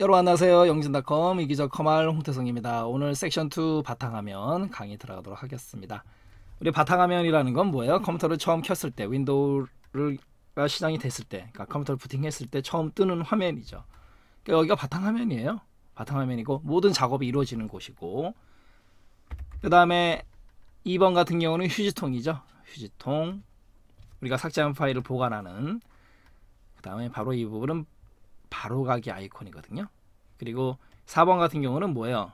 여러분 안녕하세요. 영진닷컴 이기적 커말 홍태성입니다. 오늘 섹션 2 바탕화면 강의 들어가도록 하겠습니다. 우리 바탕화면이라는 건 뭐예요? 컴퓨터를 처음 켰을 때, 윈도우를 시장이 됐을 때, 그러니까 컴퓨터를 부팅했을 때 처음 뜨는 화면이죠. 그러니까 여기가 바탕화면이에요. 바탕화면이고 모든 작업이 이루어지는 곳이고 그 다음에 2번 같은 경우는 휴지통이죠. 휴지통 우리가 삭제한 파일을 보관하는 그 다음에 바로 이 부분은 바로가기 아이콘이거든요. 그리고 4번 같은 경우는 뭐예요?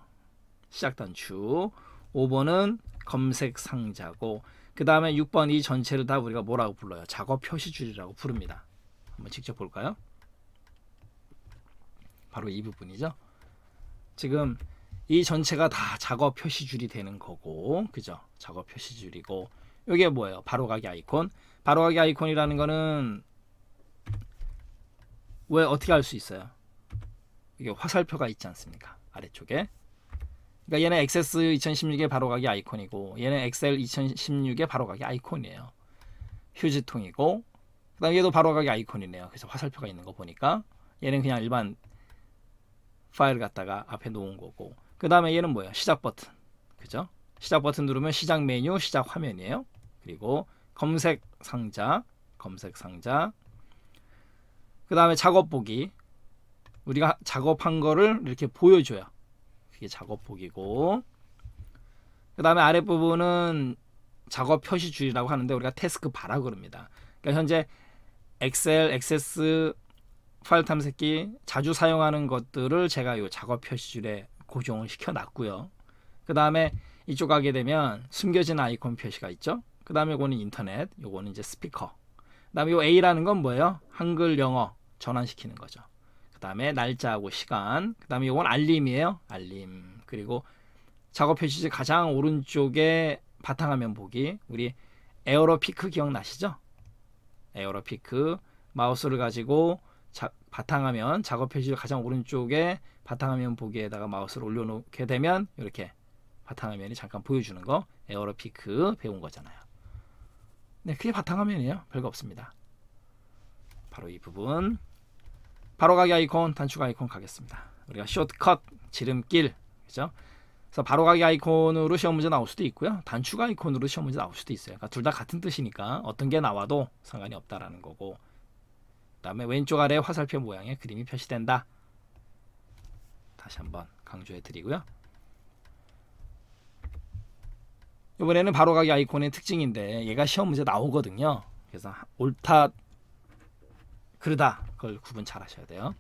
시작 단추 5번은 검색 상자고 그 다음에 6번 이 전체를 다 우리가 뭐라고 불러요? 작업 표시줄이라고 부릅니다. 한번 직접 볼까요? 바로 이 부분이죠. 지금 이 전체가 다 작업 표시줄이 되는 거고 그죠? 작업 표시줄이고 이게 뭐예요? 바로가기 아이콘 바로가기 아이콘이라는 거는 왜 어떻게 알 수 있어요? 이게 화살표가 있지 않습니까? 아래쪽에. 그러니까 얘는 XS 2016의 바로가기 아이콘이고 얘는 XL 2016의 바로가기 아이콘이에요. 휴지통이고 그다음 얘도 바로가기 아이콘이네요. 그래서 화살표가 있는 거 보니까 얘는 그냥 일반 파일 갖다가 앞에 놓은 거고 그 다음에 얘는 뭐예요? 시작 버튼 그죠? 시작 버튼 누르면 시작 메뉴 시작 화면이에요. 그리고 검색 상자 검색 상자 그 다음에 작업 보기 우리가 작업한 거를 이렇게 보여줘요 그게 작업 보기고 그 다음에 아랫부분은 작업 표시 줄이라고 하는데 우리가 태스크 바라 그럽니다 그러니까 현재 엑셀, 엑세스, 파일 탐색기 자주 사용하는 것들을 제가 이 작업 표시줄에 고정을 시켜놨고요 그 다음에 이쪽 가게 되면 숨겨진 아이콘 표시가 있죠 그 다음에 이거는 인터넷 이거는 이제 스피커 그 다음에 이 A라는 건 뭐예요? 한글 영어 전환시키는 거죠. 그 다음에 날짜하고 시간, 그 다음에 이건 알림이에요. 알림. 그리고 작업 표시지 가장 오른쪽에 바탕화면 보기. 우리 에어로피크 기억나시죠? 에어로피크 마우스를 가지고 자, 바탕화면 작업 표시 가장 오른쪽에 바탕화면 보기에다가 마우스를 올려놓게 되면 이렇게 바탕화면이 잠깐 보여주는 거 에어로피크 배운 거잖아요. 네, 그게 바탕화면이에요. 별거 없습니다. 바로 이 부분. 바로 가기 아이콘, 단축 아이콘 가겠습니다. 우리가 쇼트컷, 지름길, 그죠? 그래서 바로 가기 아이콘으로 시험 문제 나올 수도 있고요. 단축 아이콘으로 시험 문제 나올 수도 있어요. 그러니까 둘 다 같은 뜻이니까 어떤 게 나와도 상관이 없다라는 거고. 그다음에 왼쪽 아래 화살표 모양의 그림이 표시된다. 다시 한번 강조해 드리고요. 이번에는 바로 가기 아이콘의 특징인데 얘가 시험 문제 나오거든요. 그래서 옳다 그러다 그걸 구분 잘 하셔야 돼요.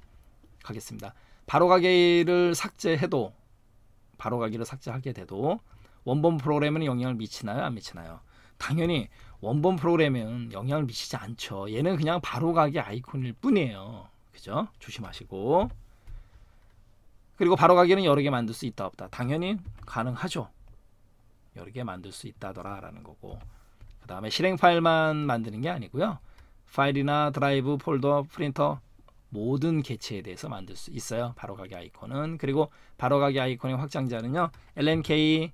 가겠습니다. 바로가기를 삭제해도 바로가기를 삭제하게 돼도 원본 프로그램은 영향을 미치나요? 안 미치나요? 당연히 원본 프로그램은 영향을 미치지 않죠. 얘는 그냥 바로가기 아이콘일 뿐이에요. 그죠? 조심하시고 그리고 바로가기는 여러 개 만들 수 있다 없다. 당연히 가능하죠. 여러 개 만들 수 있다더라라는 거고 그 다음에 실행 파일만 만드는 게 아니고요. 파일이나 드라이브, 폴더, 프린터 모든 개체에 대해서 만들 수 있어요. 바로가기 아이콘은 그리고 바로가기 아이콘의 확장자는요. LNK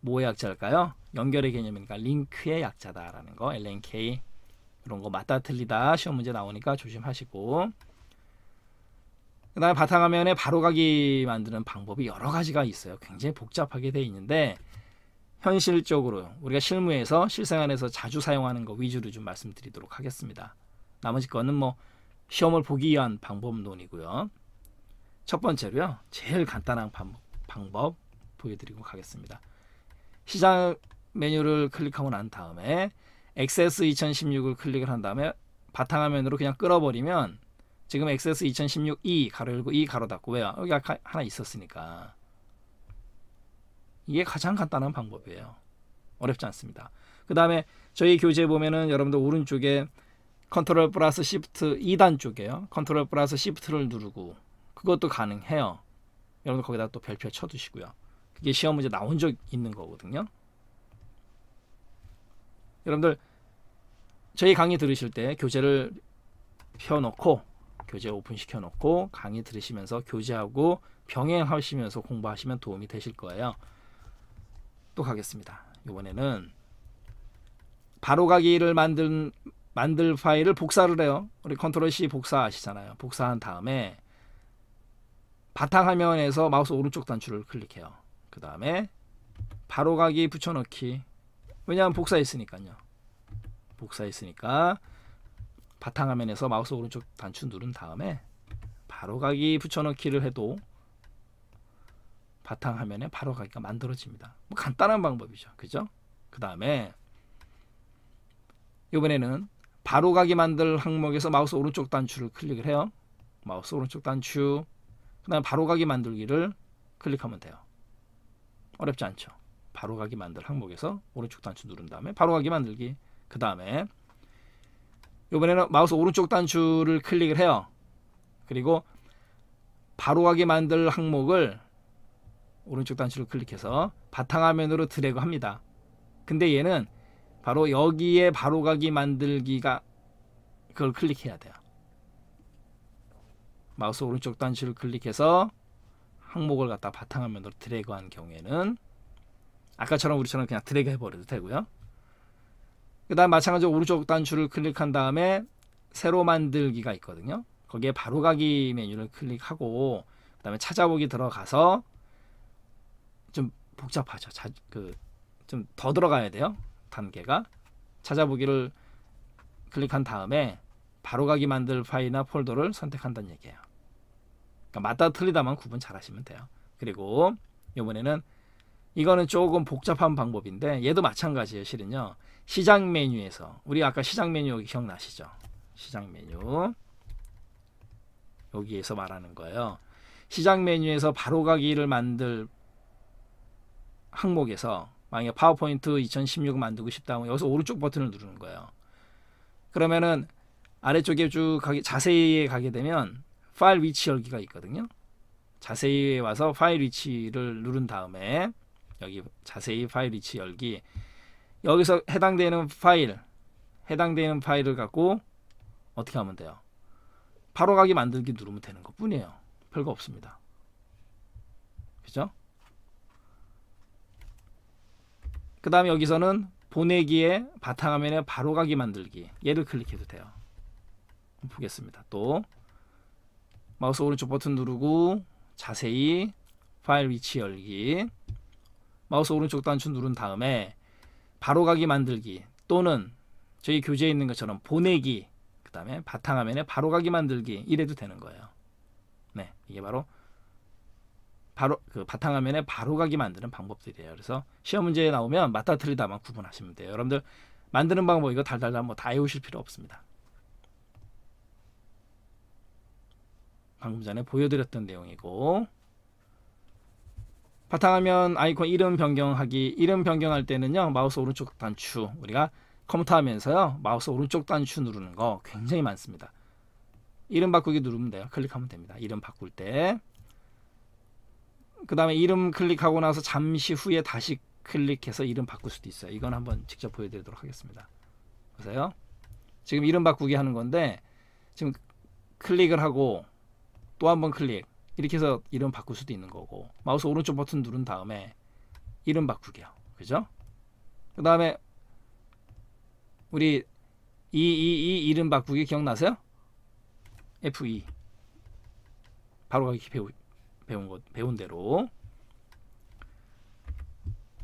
뭐의 약자일까요? 연결의 개념이니까 링크의 약자다라는 거 LNK 그런 거 맞다 틀리다 시험 문제 나오니까 조심하시고 그 다음에 바탕화면에 바로가기 만드는 방법이 여러 가지가 있어요. 굉장히 복잡하게 돼 있는데 현실적으로 우리가 실무에서 실생활에서 자주 사용하는 거 위주로 좀 말씀드리도록 하겠습니다. 나머지 거는 뭐 시험을 보기 위한 방법론이고요. 첫 번째로요. 제일 간단한 방법, 방법 보여드리고 가겠습니다. 시작 메뉴를 클릭하고 난 다음에 XS 2016을 클릭을 한 다음에 바탕화면으로 그냥 끌어버리면 지금 XS 2016 E 가로 열고 E 가로 닫고 왜요? 여기 아 하나 있었으니까 이게 가장 간단한 방법이에요. 어렵지 않습니다. 그 다음에 저희 교재 보면은 여러분들 오른쪽에 컨트롤 플러스 시프트 2단 쪽에요. 컨트롤 플러스 시프트를 누르고 그것도 가능해요. 여러분들 거기다 또 별표 쳐두시고요. 그게 시험 문제 나온 적 있는 거거든요. 여러분들 저희 강의 들으실 때 교재를 펴놓고 교재 오픈시켜 놓고 강의 들으시면서 교재하고 병행하시면서 공부하시면 도움이 되실 거예요. 또 가겠습니다. 이번에는 바로가기를 만든 만들 파일을 복사를 해요. 우리 컨트롤 C 복사하시잖아요. 복사한 다음에 바탕화면에서 마우스 오른쪽 단추를 클릭해요. 그 다음에 바로가기 붙여넣기 왜냐하면 복사했으니까요. 복사했으니까 바탕화면에서 마우스 오른쪽 단추 누른 다음에 바로가기 붙여넣기를 해도 바탕화면에 바로 가기가 만들어집니다. 뭐 간단한 방법이죠. 그죠? 그 다음에 이번에는 바로 가기 만들 항목에서 마우스 오른쪽 단추를 클릭을 해요. 마우스 오른쪽 단추 그 다음에 바로 가기 만들기를 클릭하면 돼요. 어렵지 않죠. 바로 가기 만들 항목에서 오른쪽 단추 누른 다음에 바로 가기 만들기 그 다음에 이번에는 마우스 오른쪽 단추를 클릭을 해요. 그리고 바로 가기 만들 항목을 오른쪽 단추를 클릭해서 바탕화면으로 드래그 합니다. 근데 얘는 바로 여기에 바로가기 만들기가 그걸 클릭해야 돼요. 마우스 오른쪽 단추를 클릭해서 항목을 갖다 바탕화면으로 드래그한 경우에는 아까처럼 우리처럼 그냥 드래그 해버려도 되고요. 그 다음 마찬가지로 오른쪽 단추를 클릭한 다음에 새로 만들기가 있거든요. 거기에 바로가기 메뉴를 클릭하고 그 다음에 찾아보기 들어가서 복잡하죠. 그좀더 들어가야 돼요. 단계가 찾아보기를 클릭한 다음에 바로가기 만들 파일이나 폴더를 선택한다는 얘기예요. 그러니까 맞다 틀리다만 구분 잘하시면 돼요. 그리고 이번에는 이거는 조금 복잡한 방법인데 얘도 마찬가지예요. 실은요. 시작 메뉴에서 우리 아까 시작 메뉴 기억나시죠? 시작 메뉴 여기에서 말하는 거예요. 시작 메뉴에서 바로가기를 만들 항목에서 만약에 파워포인트 2016 만들고 싶다 면 여기서 오른쪽 버튼을 누르는 거예요. 그러면은 아래쪽에 쭉 가게, 자세히 가게 되면 파일 위치 열기가 있거든요. 자세히 와서 파일 위치를 누른 다음에 여기 자세히 파일 위치 열기 여기서 해당되는 파일 해당되는 파일을 갖고 어떻게 하면 돼요? 바로 가기 만들기 누르면 되는 것 뿐이에요. 별거 없습니다. 그죠? 그 다음에 여기서는 보내기에 바탕화면에 바로 가기 만들기 얘를 클릭해도 돼요. 보겠습니다. 또 마우스 오른쪽 버튼 누르고 자세히 파일 위치 열기 마우스 오른쪽 단추 누른 다음에 바로 가기 만들기 또는 저희 교재에 있는 것처럼 보내기 그 다음에 바탕화면에 바로 가기 만들기 이래도 되는 거예요. 네, 이게 바로 바로 그 바탕화면에 바로 가기 만드는 방법들이에요. 그래서 시험 문제에 나오면 맞다 틀리다만 구분하시면 돼요. 여러분들 만드는 방법 이거 달달달 뭐다 해오실 필요 없습니다. 방금 전에 보여드렸던 내용이고 바탕화면 아이콘 이름 변경하기 이름 변경할 때는요 마우스 오른쪽 단추 우리가 컴퓨터 하면서요 마우스 오른쪽 단추 누르는 거 굉장히 많습니다 이름 바꾸기 누르면 돼요 클릭하면 됩니다 이름 바꿀 때그 다음에 이름 클릭하고 나서 잠시 후에 다시 클릭해서 이름 바꿀 수도 있어요. 이건 한번 직접 보여드리도록 하겠습니다. 보세요. 지금 이름 바꾸기 하는 건데 지금 클릭을 하고 또 한번 클릭 이렇게 해서 이름 바꿀 수도 있는 거고 마우스 오른쪽 버튼 누른 다음에 이름 바꾸기요. 그죠? 그 다음에 우리 이이이 이름 바꾸기 기억나세요? F2 e. 바로 가기 배우, 배운 것 배운 대로.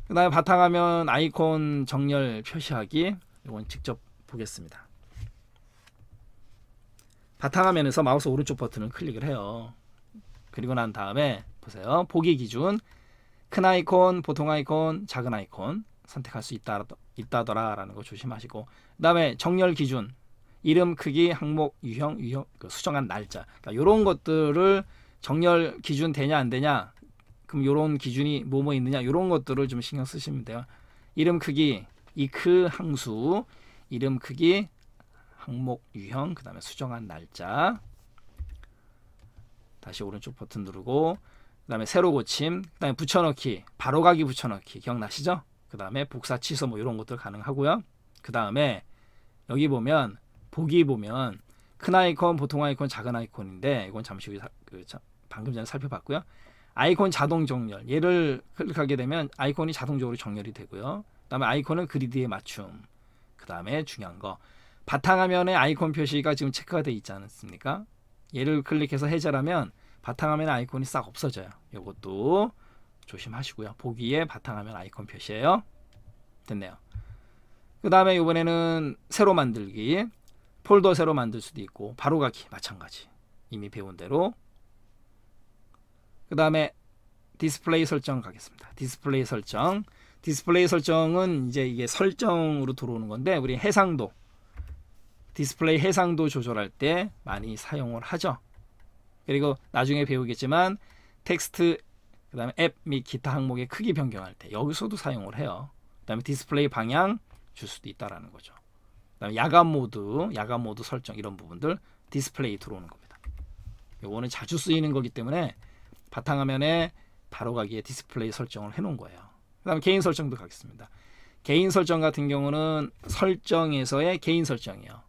그다음에 바탕화면 아이콘 정렬 표시하기 이건 직접 보겠습니다. 바탕화면에서 마우스 오른쪽 버튼을 클릭을 해요. 그리고 난 다음에 보세요. 보기 기준 큰 아이콘, 보통 아이콘, 작은 아이콘 선택할 수 있다, 있다더라라는 거 조심하시고 그 다음에 정렬 기준 이름 크기, 항목, 유형, 유형 그 수정한 날짜 그러니까 이런 것들을 정렬 기준 되냐 안 되냐 그럼 요런 기준이 뭐뭐 있느냐 요런 것들을 좀 신경 쓰시면 돼요. 이름 크기, 이크 항수, 이름 크기, 항목 유형, 그 다음에 수정한 날짜 다시 오른쪽 버튼 누르고 그 다음에 새로 고침, 그 다음에 붙여넣기, 바로가기 붙여넣기 기억나시죠? 그 다음에 복사 취소 뭐 이런 것들 가능하고요. 그 다음에 여기 보면 보기 보면 큰 아이콘, 보통 아이콘, 작은 아이콘인데 이건 잠시 후에 그, 방금 전에 살펴봤고요. 아이콘 자동 정렬. 얘를 클릭하게 되면 아이콘이 자동적으로 정렬이 되고요. 그다음에 아이콘은 그리드에 맞춤. 그다음에 중요한 거 바탕화면에 아이콘 표시가 지금 체크가 돼 있지 않습니까? 얘를 클릭해서 해제하면 바탕화면에 아이콘이 싹 없어져요. 이것도 조심하시고요. 보기에 바탕화면 아이콘 표시예요. 됐네요. 그 다음에 이번에는 새로 만들기 폴더 새로 만들 수도 있고 바로가기 마찬가지 이미 배운 대로 그 다음에 디스플레이 설정 가겠습니다. 디스플레이 설정. 디스플레이 설정은 이제 이게 설정으로 들어오는 건데 우리 해상도 디스플레이 해상도 조절할 때 많이 사용을 하죠. 그리고 나중에 배우겠지만 텍스트 그 다음에 앱 및 기타 항목의 크기 변경할 때 여기서도 사용을 해요. 그 다음에 디스플레이 방향 줄 수도 있다라는 거죠. 그 다음에 야간 모드, 야간 모드 설정 이런 부분들 디스플레이 들어오는 겁니다. 요거는 자주 쓰이는 거기 때문에 바탕화면에 바로가기에 디스플레이 설정을 해놓은 거예요. 그 다음에 개인 설정도 가겠습니다. 개인 설정 같은 경우는 설정에서의 개인 설정이요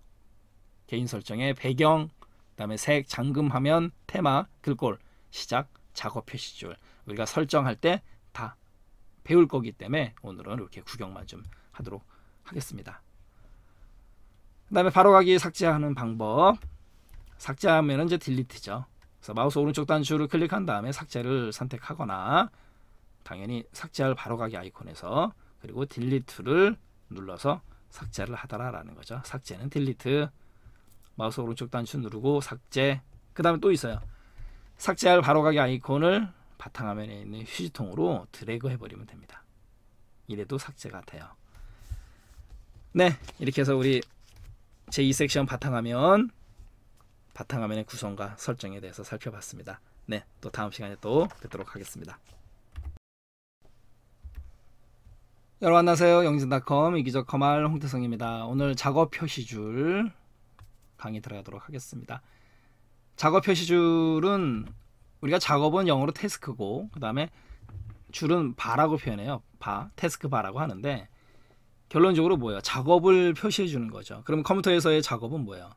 개인 설정의 배경, 그 다음에 색, 잠금 화면, 테마, 글꼴, 시작, 작업 표시줄 우리가 설정할 때 다 배울 거기 때문에 오늘은 이렇게 구경만 좀 하도록 하겠습니다. 그 다음에 바로가기 에 삭제하는 방법 삭제하면 이제 딜리트죠. 그래서 마우스 오른쪽 단추를 클릭한 다음에 삭제를 선택하거나 당연히 삭제할 바로가기 아이콘에서 그리고 딜리트를 눌러서 삭제를 하더라라는 거죠. 삭제는 딜리트 마우스 오른쪽 단추 누르고 삭제 그 다음에 또 있어요. 삭제할 바로가기 아이콘을 바탕화면에 있는 휴지통으로 드래그 해버리면 됩니다. 이래도 삭제가 돼요. 네 이렇게 해서 우리 제2섹션 바탕화면 바탕화면의 구성과 설정에 대해서 살펴봤습니다. 네, 또 다음 시간에 또 뵙도록 하겠습니다. 여러분 안녕하세요. 영진닷컴 이기적 거말 홍태성입니다. 오늘 작업 표시줄 강의 들어가도록 하겠습니다. 작업 표시줄은 우리가 작업은 영어로 태스크고 그 다음에 줄은 바라고 표현해요. 바, 태스크 바라고 하는데 결론적으로 뭐예요? 작업을 표시해 주는 거죠. 그럼 컴퓨터에서의 작업은 뭐예요?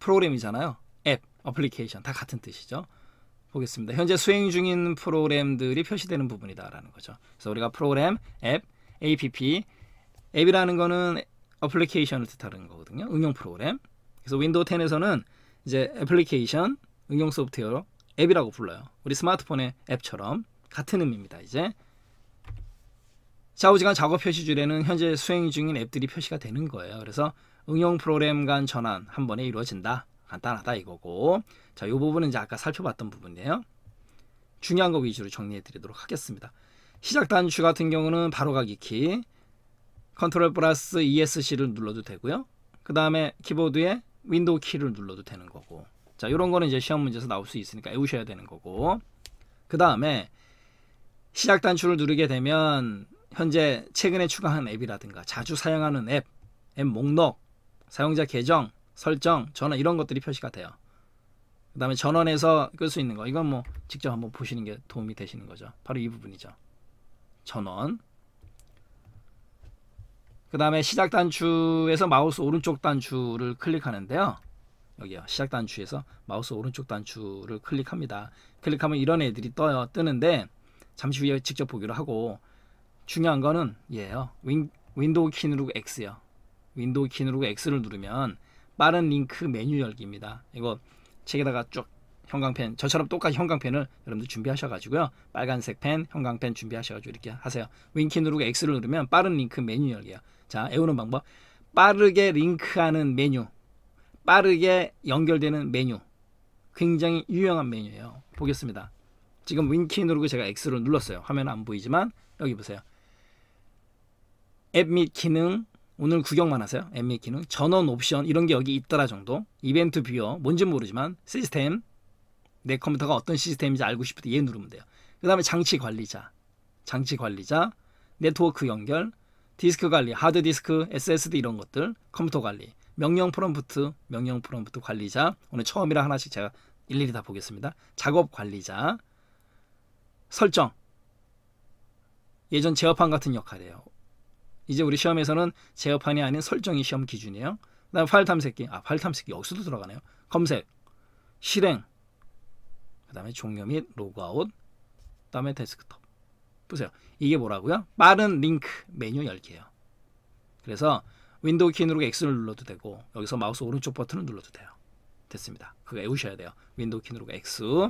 프로그램이잖아요. 앱, 어플리케이션 다 같은 뜻이죠. 보겠습니다. 현재 수행 중인 프로그램들이 표시되는 부분이다라는 거죠. 그래서 우리가 프로그램, 앱, app, 앱이라는 거는 어플리케이션을 뜻하는 거거든요. 응용 프로그램. 그래서 윈도우 10에서는 이제 애플리케이션, 응용 소프트웨어, 앱이라고 불러요. 우리 스마트폰의 앱처럼 같은 의미입니다. 이제 좌우지간 작업 표시 줄에는 현재 수행 중인 앱들이 표시가 되는 거예요. 그래서 응용 프로그램 간 전환 한 번에 이루어진다. 간단하다 이거고 자, 이 부분은 이제 아까 살펴봤던 부분이에요. 중요한 거 위주로 정리해 드리도록 하겠습니다. 시작 단추 같은 경우는 바로가기 키 컨트롤 플러스 ESC를 눌러도 되고요. 그 다음에 키보드에 윈도우 키를 눌러도 되는 거고 자 이런 거는 이제 시험 문제에서 나올 수 있으니까 외우셔야 되는 거고 그 다음에 시작 단추를 누르게 되면 현재 최근에 추가한 앱이라든가 자주 사용하는 앱, 앱 목록 사용자 계정, 설정, 전원 이런 것들이 표시가 돼요. 그 다음에 전원에서 끌 수 있는 거 이건 뭐 직접 한번 보시는 게 도움이 되시는 거죠. 바로 이 부분이죠. 전원 그 다음에 시작 단추에서 마우스 오른쪽 단추를 클릭하는데요. 여기요. 시작 단추에서 마우스 오른쪽 단추를 클릭합니다. 클릭하면 이런 애들이 떠요. 뜨는데 잠시 후에 직접 보기로 하고 중요한 거는 얘예요. 윈, 윈도우 키누르고 X요. 윈도우 키 누르고 X를 누르면 빠른 링크 메뉴 열기입니다. 이거 책에다가 쭉 형광펜 저처럼 똑같이 형광펜을 여러분들 준비하셔가지고요 빨간색 펜 형광펜 준비하셔가지고 이렇게 하세요 윈키 누르고 X를 누르면 빠른 링크 메뉴 열기요자 외우는 방법 빠르게 링크하는 메뉴 빠르게 연결되는 메뉴 굉장히 유용한 메뉴예요 보겠습니다 지금 윈키 누르고 제가 X를 눌렀어요 화면 안 보이지만 여기 보세요 앱 및 기능 오늘 구경많 하세요. 앱미 기능. 전원 옵션 이런 게 여기 있더라 정도. 이벤트 뷰어 뭔지 모르지만 시스템 내 컴퓨터가 어떤 시스템인지 알고 싶을 때 얘 누르면 돼요. 그 다음에 장치 관리자 장치 관리자 네트워크 연결 디스크 관리 하드 디스크 SSD 이런 것들 컴퓨터 관리 명령 프롬프트 명령 프롬프트 관리자 오늘 처음이라 하나씩 제가 일일이 다 보겠습니다. 작업 관리자 설정 예전 제어판 같은 역할이에요. 이제 우리 시험에서는 제어판이 아닌 설정이 시험 기준이에요. 그다음 파일 탐색기. 아, 파일 탐색기 여기서도 들어가네요. 검색, 실행, 그다음에 종료 및 로그아웃, 그다음에 데스크톱. 보세요. 이게 뭐라고요? 빠른 링크 메뉴 열기예요. 그래서 윈도우 키 누르고 X를 눌러도 되고 여기서 마우스 오른쪽 버튼을 눌러도 돼요. 됐습니다. 그거 외우셔야 돼요. 윈도우 키 누르고 X.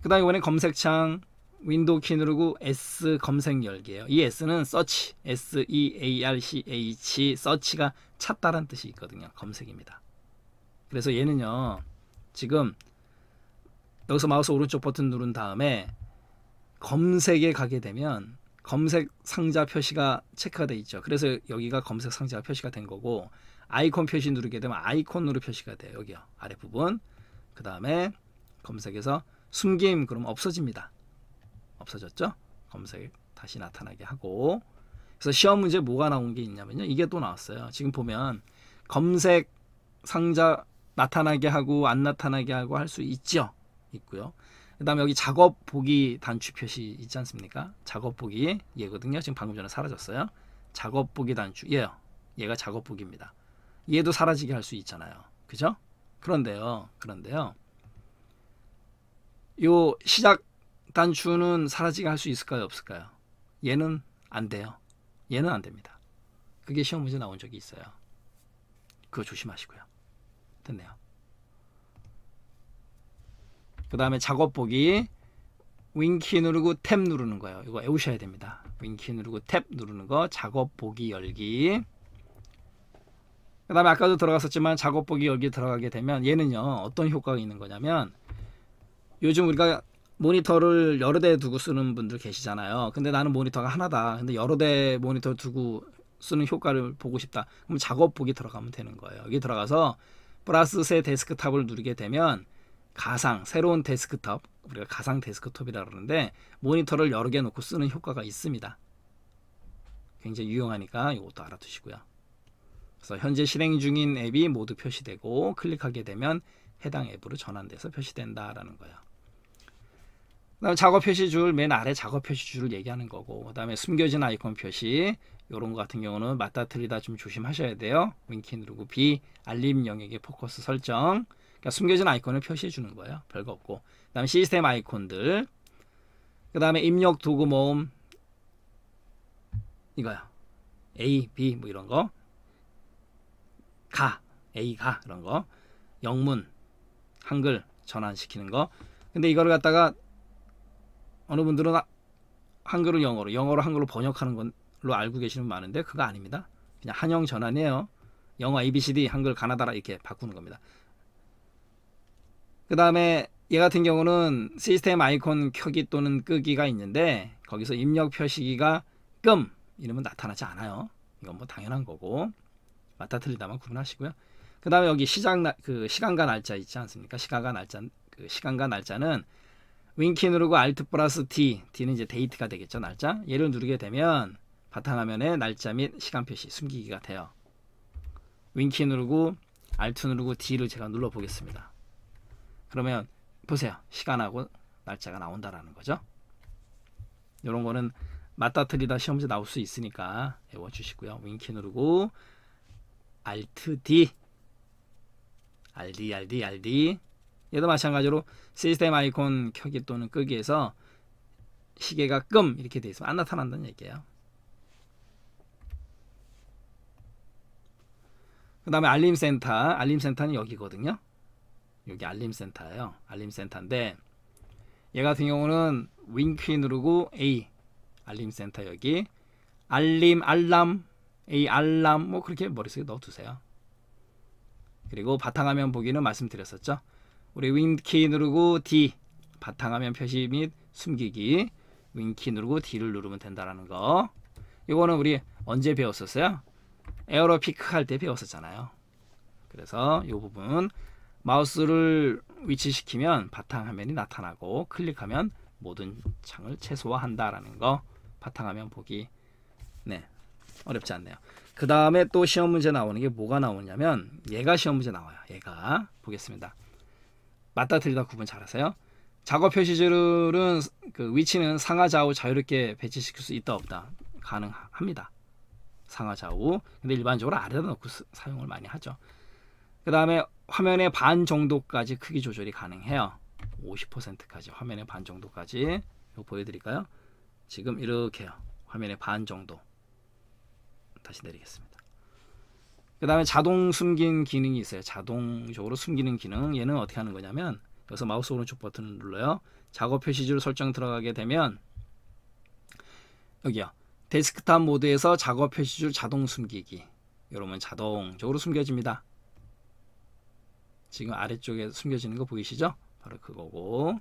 그 다음에 이번에 검색창 윈도우 키 누르고 S 검색 열기예요. 이 S는 서치, S E A R C H 서치가 찾다란 뜻이 있거든요. 검색입니다. 그래서 얘는요. 지금 여기서 마우스 오른쪽 버튼 누른 다음에 검색에 가게 되면 검색 상자 표시가 체크가 돼 있죠. 그래서 여기가 검색 상자 표시가 된 거고 아이콘 표시 누르게 되면 아이콘으로 표시가 돼요. 여기요. 아래 부분. 그 다음에 검색에서 숨김 그럼 없어집니다. 없어졌죠? 검색 다시 나타나게 하고 그래서 시험 문제 뭐가 나온 게 있냐면요. 이게 또 나왔어요. 지금 보면 검색 상자 나타나게 하고 안 나타나게 하고 할 수 있죠. 있고요. 그다음에 여기 작업 보기 단추 표시 있지 않습니까? 작업 보기 얘거든요. 지금 방금 전에 사라졌어요. 작업 보기 단추 얘요. 얘가 작업 보기입니다. 얘도 사라지게 할 수 있잖아요. 그죠? 그런데요. 그런데요. 요 시작 단추는 사라지게 할 수 있을까요? 없을까요? 얘는 안 돼요. 얘는 안 됩니다. 그게 시험 문제 나온 적이 있어요. 그거 조심하시고요. 됐네요. 그 다음에 작업 보기 윙키 누르고 탭 누르는 거예요. 이거 외우셔야 됩니다. 윙키 누르고 탭 누르는 거 작업 보기 열기 그 다음에 아까도 들어갔었지만 작업 보기 열기 들어가게 되면 얘는요 어떤 효과가 있는 거냐면 요즘 우리가 모니터를 여러 대 두고 쓰는 분들 계시잖아요. 근데 나는 모니터가 하나다. 근데 여러 대 모니터 두고 쓰는 효과를 보고 싶다. 그럼 작업보기 들어가면 되는 거예요. 여기 들어가서 플러스 새 데스크탑을 누르게 되면 가상 새로운 데스크탑 우리가 가상 데스크탑이라고 그러는데 모니터를 여러 개 놓고 쓰는 효과가 있습니다. 굉장히 유용하니까 이것도 알아두시고요. 그래서 현재 실행 중인 앱이 모두 표시되고 클릭하게 되면 해당 앱으로 전환돼서 표시된다라는 거예요. 그다음에 작업 표시 줄맨 아래 작업 표시 줄을 얘기하는 거고 그다음에 숨겨진 아이콘 표시 이런 거 같은 경우는 맞다 틀리다 좀 조심하셔야 돼요. 윙키 누르고 B 알림 영역의 포커스 설정 그러니까 숨겨진 아이콘을 표시해 주는 거예요. 별거 없고 그다음에 시스템 아이콘들 그다음에 입력 도구 모음 이거요 A, B 뭐 이런 거 가, A 가 이런 거 영문 한글 전환시키는 거 근데 이거를 갖다가 어느 분들은 아, 한글을 영어로, 영어로 한글로 번역하는 걸로 알고 계시는 많은데 그거 아닙니다. 그냥 한영 전환이에요. 영어 ABCD 한글 가나다라 이렇게 바꾸는 겁니다. 그 다음에 얘 같은 경우는 시스템 아이콘 켜기 또는 끄기가 있는데 거기서 입력 표시기가 끔 이러면 나타나지 않아요. 이건 뭐 당연한 거고 맞다 틀리다만 구분하시고요. 그 다음에 여기 시장 나, 그 시간과 날짜 있지 않습니까? 시간과 날짜 그 시간과 날짜는 윙키 누르고 Alt 플러스 D, D는 이제 데이트가 되겠죠 날짜. 얘를 누르게 되면 바탕화면에 날짜 및 시간 표시 숨기기가 돼요. 윙키 누르고 Alt 누르고 D를 제가 눌러 보겠습니다. 그러면 보세요 시간하고 날짜가 나온다라는 거죠. 이런 거는 맞다 틀리다 시험지 나올 수 있으니까 외워주시고요. 윙키 누르고 Alt D, RD RD RD 얘도 마찬가지로 시스템 아이콘 켜기 또는 끄기에서 시계가 끔 이렇게 돼 있으면 안 나타난다는 얘기예요. 그 다음에 알림센터 알림센터는 여기거든요. 여기 알림센터예요. 알림센터인데 얘 같은 경우는 윙키 누르고 A 알림센터 여기 알림 알람 A 알람 뭐 그렇게 머릿속에 넣어두세요. 그리고 바탕화면 보기는 말씀드렸었죠. 우리 윈키 누르고 D 바탕화면 표시 및 숨기기 윈키 누르고 D를 누르면 된다라는 거 이거는 우리 언제 배웠었어요? 에어로 피크할 때 배웠었잖아요 그래서 이 부분 마우스를 위치시키면 바탕화면이 나타나고 클릭하면 모든 창을 최소화한다라는 거 바탕화면 보기 네 어렵지 않네요 그 다음에 또 시험 문제 나오는 게 뭐가 나오냐면 얘가 시험 문제 나와요 얘가 보겠습니다 맞다 틀리다 구분 잘하세요? 작업 표시줄은 그 위치는 상하 좌우 자유롭게 배치시킬 수 있다 없다 가능합니다. 상하 좌우 근데 일반적으로 아래다 놓고 수, 사용을 많이 하죠. 그 다음에 화면의 반 정도까지 크기 조절이 가능해요. 50%까지 화면의 반 정도까지 이거 보여드릴까요? 지금 이렇게요. 화면의 반 정도 다시 내리겠습니다. 그 다음에 자동 숨긴 기능이 있어요. 자동적으로 숨기는 기능. 얘는 어떻게 하는 거냐면 여기서 마우스 오른쪽 버튼을 눌러요. 작업 표시줄 설정 들어가게 되면 여기요. 데스크탑 모드에서 작업 표시줄 자동 숨기기. 여러분 자동적으로 숨겨집니다. 지금 아래쪽에 숨겨지는 거 보이시죠? 바로 그거고.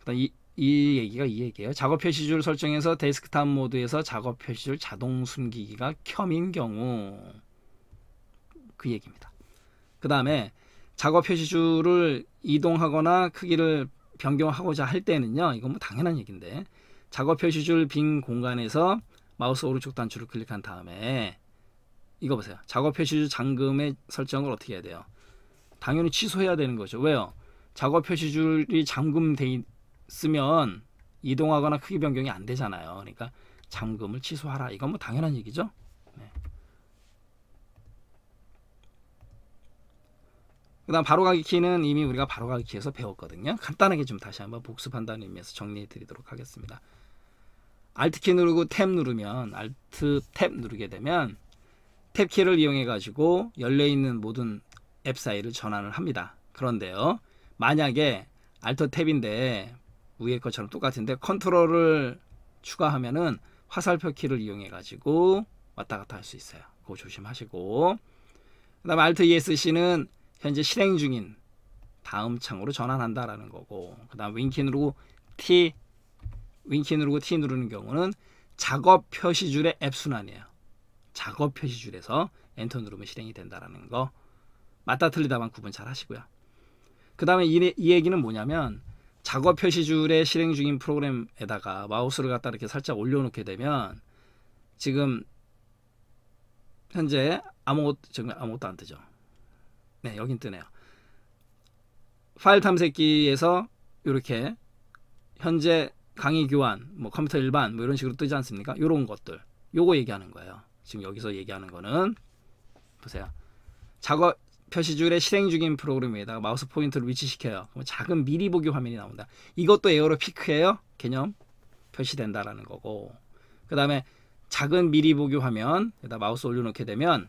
그다음 이이 얘기가 이 얘기예요. 작업 표시줄 설정에서 데스크탑 모드에서 작업 표시줄 자동 숨기기가 켬인 경우 그 얘기입니다. 그 다음에 작업 표시줄을 이동하거나 크기를 변경하고자 할 때는요. 이건 뭐 당연한 얘기인데 작업 표시줄 빈 공간에서 마우스 오른쪽 단추를 클릭한 다음에 이거 보세요. 작업 표시줄 잠금의 설정을 어떻게 해야 돼요? 당연히 취소해야 되는 거죠. 왜요? 작업 표시줄이 잠금돼 쓰면 이동하거나 크기 변경이 안 되잖아요. 그러니까 잠금을 취소하라. 이건 뭐 당연한 얘기죠. 네. 그 다음 바로가기 키는 이미 우리가 바로가기 키에서 배웠거든요. 간단하게 좀 다시 한번 복습한다는 의미에서 정리해 드리도록 하겠습니다. Alt 키 누르고 탭 누르면 Alt 탭 누르게 되면 탭 키를 이용해 가지고 열려 있는 모든 앱 사이를 전환을 합니다. 그런데요. 만약에 Alt 탭인데 위에 것처럼 똑같은데 컨트롤을 추가하면은 화살표 키를 이용해 가지고 왔다 갔다 할 수 있어요. 그거 조심하시고 그 다음에 Alt ESC는 현재 실행 중인 다음 창으로 전환한다라는 거고 그 다음 윙키 누르고 T 윙키 누르고 T 누르는 경우는 작업 표시줄의 앱순환이에요. 작업 표시줄에서 엔터 누르면 실행이 된다라는 거 맞다 틀리다만 구분 잘 하시고요. 그 다음에 이, 이 얘기는 뭐냐면 작업 표시줄에 실행 중인 프로그램에다가 마우스를 갖다 이렇게 살짝 올려놓게 되면 지금 현재 아무것도 지금 아무것도 안 뜨죠. 네, 여긴 뜨네요. 파일 탐색기에서 이렇게 현재 강의 교환, 뭐 컴퓨터 일반 뭐 이런 식으로 뜨지 않습니까? 이런 것들. 요거 얘기하는 거예요. 지금 여기서 얘기하는 거는 보세요. 작업 표시줄에 실행 중인 프로그램에다가 마우스 포인트를 위치시켜요. 작은 미리 보기 화면이 나옵니다 이것도 에어로 피크예요. 개념 표시된다라는 거고. 그 다음에 작은 미리 보기 화면에다 마우스 올려놓게 되면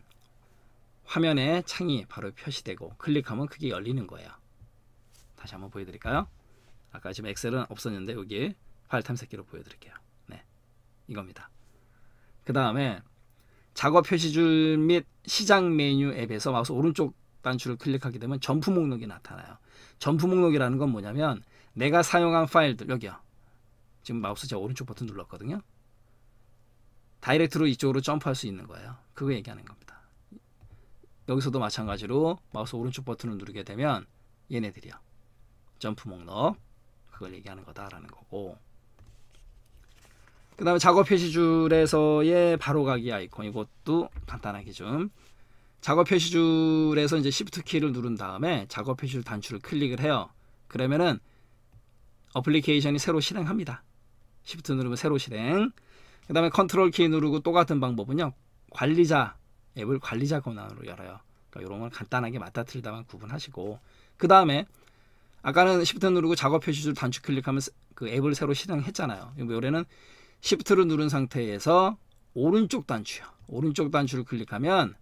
화면에 창이 바로 표시되고 클릭하면 크게 열리는 거예요. 다시 한번 보여드릴까요? 아까 지금 엑셀은 없었는데 여기 파일 탐색기로 보여드릴게요. 네, 이겁니다. 그 다음에 작업 표시줄 및 시작 메뉴 앱에서 마우스 오른쪽 단추를 클릭하게 되면 점프 목록이 나타나요. 점프 목록이라는 건 뭐냐면 내가 사용한 파일들 여기요. 지금 마우스 제가 오른쪽 버튼 눌렀거든요. 다이렉트로 이쪽으로 점프할 수 있는 거예요. 그거 얘기하는 겁니다. 여기서도 마찬가지로 마우스 오른쪽 버튼을 누르게 되면 얘네들이요. 점프 목록 그걸 얘기하는 거다라는 거고 그 다음에 작업 표시줄에서의 바로가기 아이콘 이것도 간단하게 좀 작업 표시줄에서 이제 시프트 키를 누른 다음에 작업 표시줄 단추를 클릭을 해요. 그러면은 어플리케이션이 새로 실행합니다. 시프트 누르면 새로 실행. 그 다음에 컨트롤 키 누르고 똑같은 방법은요. 관리자 앱을 관리자 권한으로 열어요. 그러니까 이런 걸 간단하게 맞다 틀리다만 구분하시고 그 다음에 아까는 시프트 누르고 작업 표시줄 단추 클릭하면 그 앱을 새로 실행했잖아요. 요번에는 Shift를 누른 상태에서 오른쪽 단추요. 오른쪽 단추를 클릭하면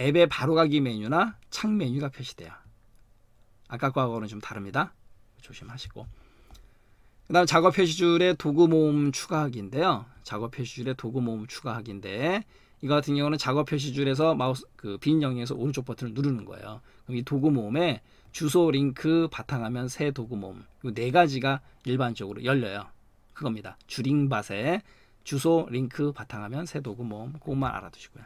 앱의 바로가기 메뉴나 창 메뉴가 표시돼요. 아까 과거는 좀 다릅니다. 조심하시고. 그 다음 작업 표시줄에 도구 모음 추가하기인데요. 작업 표시줄에 도구 모음 추가하기인데 이거 같은 경우는 작업 표시줄에서 마우스 그 빈 영역에서 오른쪽 버튼을 누르는 거예요. 그럼 이 도구 모음에 주소, 링크, 바탕화면, 새 도구 모음 이네 가지가 일반적으로 열려요. 그겁니다. 주링밭에 주소, 링크, 바탕화면, 새 도구 모음 그것만 알아두시고요.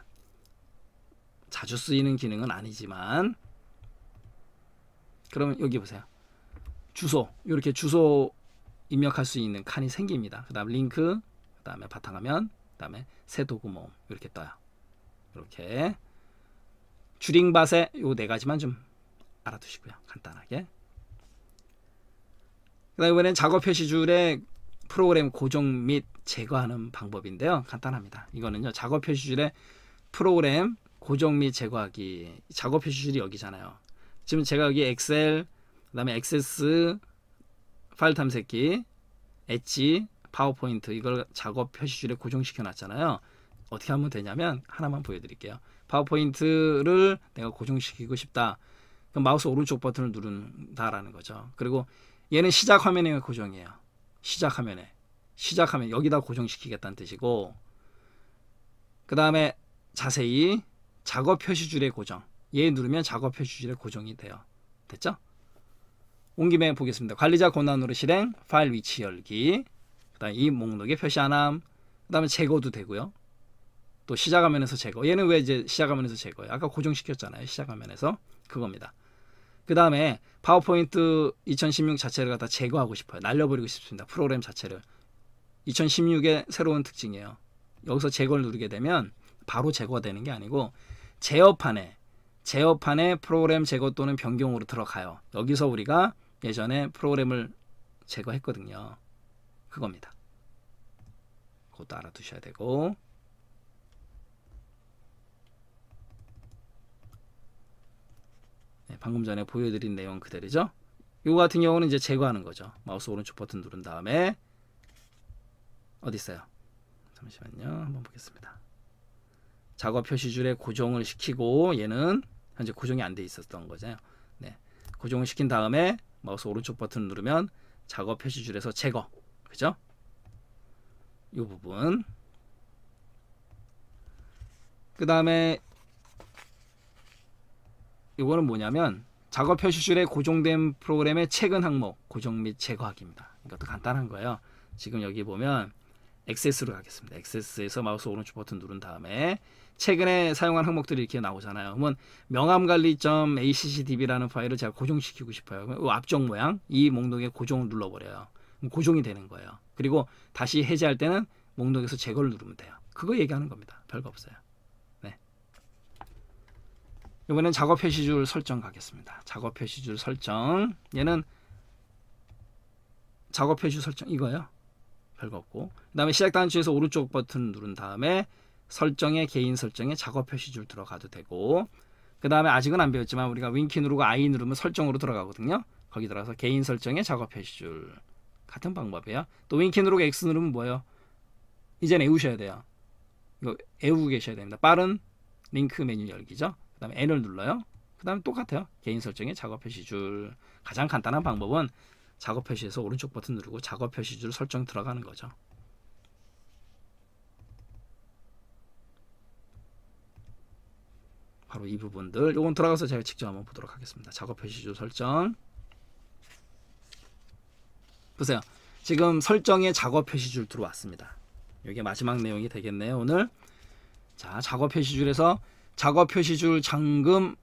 자주 쓰이는 기능은 아니지만 그러면 여기 보세요. 주소 이렇게 주소 입력할 수 있는 칸이 생깁니다. 그 다음 링크 그 다음에 바탕화면 그 다음에 새 도구 모음 이렇게 떠요. 이렇게 주링밭에 요네 가지만 좀 알아두시고요. 간단하게 그 다음 이번엔 작업 표시 줄에 프로그램 고정 및 제거하는 방법인데요. 간단합니다. 이거는요. 작업 표시 줄에 프로그램 고정 및 제거하기 작업 표시줄이 여기잖아요. 지금 제가 여기 엑셀 그다음에 액세스 파일 탐색기 엣지 파워포인트 이걸 작업 표시줄에 고정시켜 놨잖아요. 어떻게 하면 되냐면 하나만 보여드릴게요. 파워포인트를 내가 고정시키고 싶다. 그럼 마우스 오른쪽 버튼을 누른다라는 거죠. 그리고 얘는 시작 화면에 고정이에요. 시작 화면에 시작 화면 여기다 고정시키겠다는 뜻이고 그 다음에 자세히 작업 표시줄의 고정 얘 누르면 작업 표시줄의 고정이 돼요. 됐죠? 온 김에 보겠습니다. 관리자 권한으로 실행, 파일 위치 열기, 그 다음 이 목록에 표시 하남, 그 다음에 제거도 되고요. 또 시작 화면에서 제거. 얘는 왜 이제 시작 화면에서 제거예요? 아까 고정시켰잖아요. 시작 화면에서. 그겁니다. 그 다음에 파워포인트 2016 자체를 갖다 제거하고 싶어요. 날려버리고 싶습니다. 프로그램 자체를. 2016의 새로운 특징이에요. 여기서 제거를 누르게 되면 바로 제거되는 게 아니고 제어판에 제어판에 프로그램 제거 또는 변경으로 들어가요. 여기서 우리가 예전에 프로그램을 제거했거든요. 그겁니다. 그것도 알아두셔야 되고 네, 방금 전에 보여드린 내용 그대로죠. 이거 같은 경우는 이제 제거하는 거죠. 마우스 오른쪽 버튼 누른 다음에 어디 있어요? 잠시만요. 한번 보겠습니다. 작업 표시줄에 고정을 시키고 얘는 현재 고정이 안 돼 있었던 거잖아요. 네. 고정을 시킨 다음에 마우스 오른쪽 버튼 누르면 작업 표시줄에서 제거. 그죠? 이 부분. 그 다음에 이거는 뭐냐면 작업 표시줄에 고정된 프로그램의 최근 항목 고정 및 제거하기입니다. 이것도 간단한 거예요. 지금 여기 보면 액세스로 하겠습니다. 액세스에서 마우스 오른쪽 버튼 누른 다음에 최근에 사용한 항목들이 이렇게 나오잖아요. 그러면 명암관리.accdb라는 파일을 제가 고정시키고 싶어요. 그럼 앞쪽 모양 이 목록에 고정을 눌러버려요. 고정이 되는 거예요. 그리고 다시 해제할 때는 목록에서 제거를 누르면 돼요. 그거 얘기하는 겁니다. 별거 없어요. 네. 이번엔 작업 표시줄 설정 가겠습니다. 작업 표시줄 설정 얘는 작업 표시 설정 이거요. 별거 없고 그 다음에 시작 단추에서 오른쪽 버튼 누른 다음에 설정에 개인 설정에 작업 표시줄 들어가도 되고 그 다음에 아직은 안 배웠지만 우리가 윙키 누르고 I 누르면 설정으로 들어가거든요 거기 들어가서 개인 설정에 작업 표시줄 같은 방법이에요 또 윙키 누르고 X 누르면 뭐예요 이젠 외우셔야 돼요 이거 외우고 계셔야 됩니다 빠른 링크 메뉴 열기죠 그 다음에 N을 눌러요 그 다음에 똑같아요 개인 설정에 작업 표시줄 가장 간단한 방법은 작업 표시에서 오른쪽 버튼 누르고 작업 표시줄 설정 들어가는 거죠. 바로 이 부분들 요건 들어가서 제가 직접 한번 보도록 하겠습니다. 작업 표시줄 설정 보세요. 지금 설정에 작업 표시줄 들어왔습니다. 이게 마지막 내용이 되겠네요. 오늘 자 작업 표시줄에서 작업 표시줄 잠금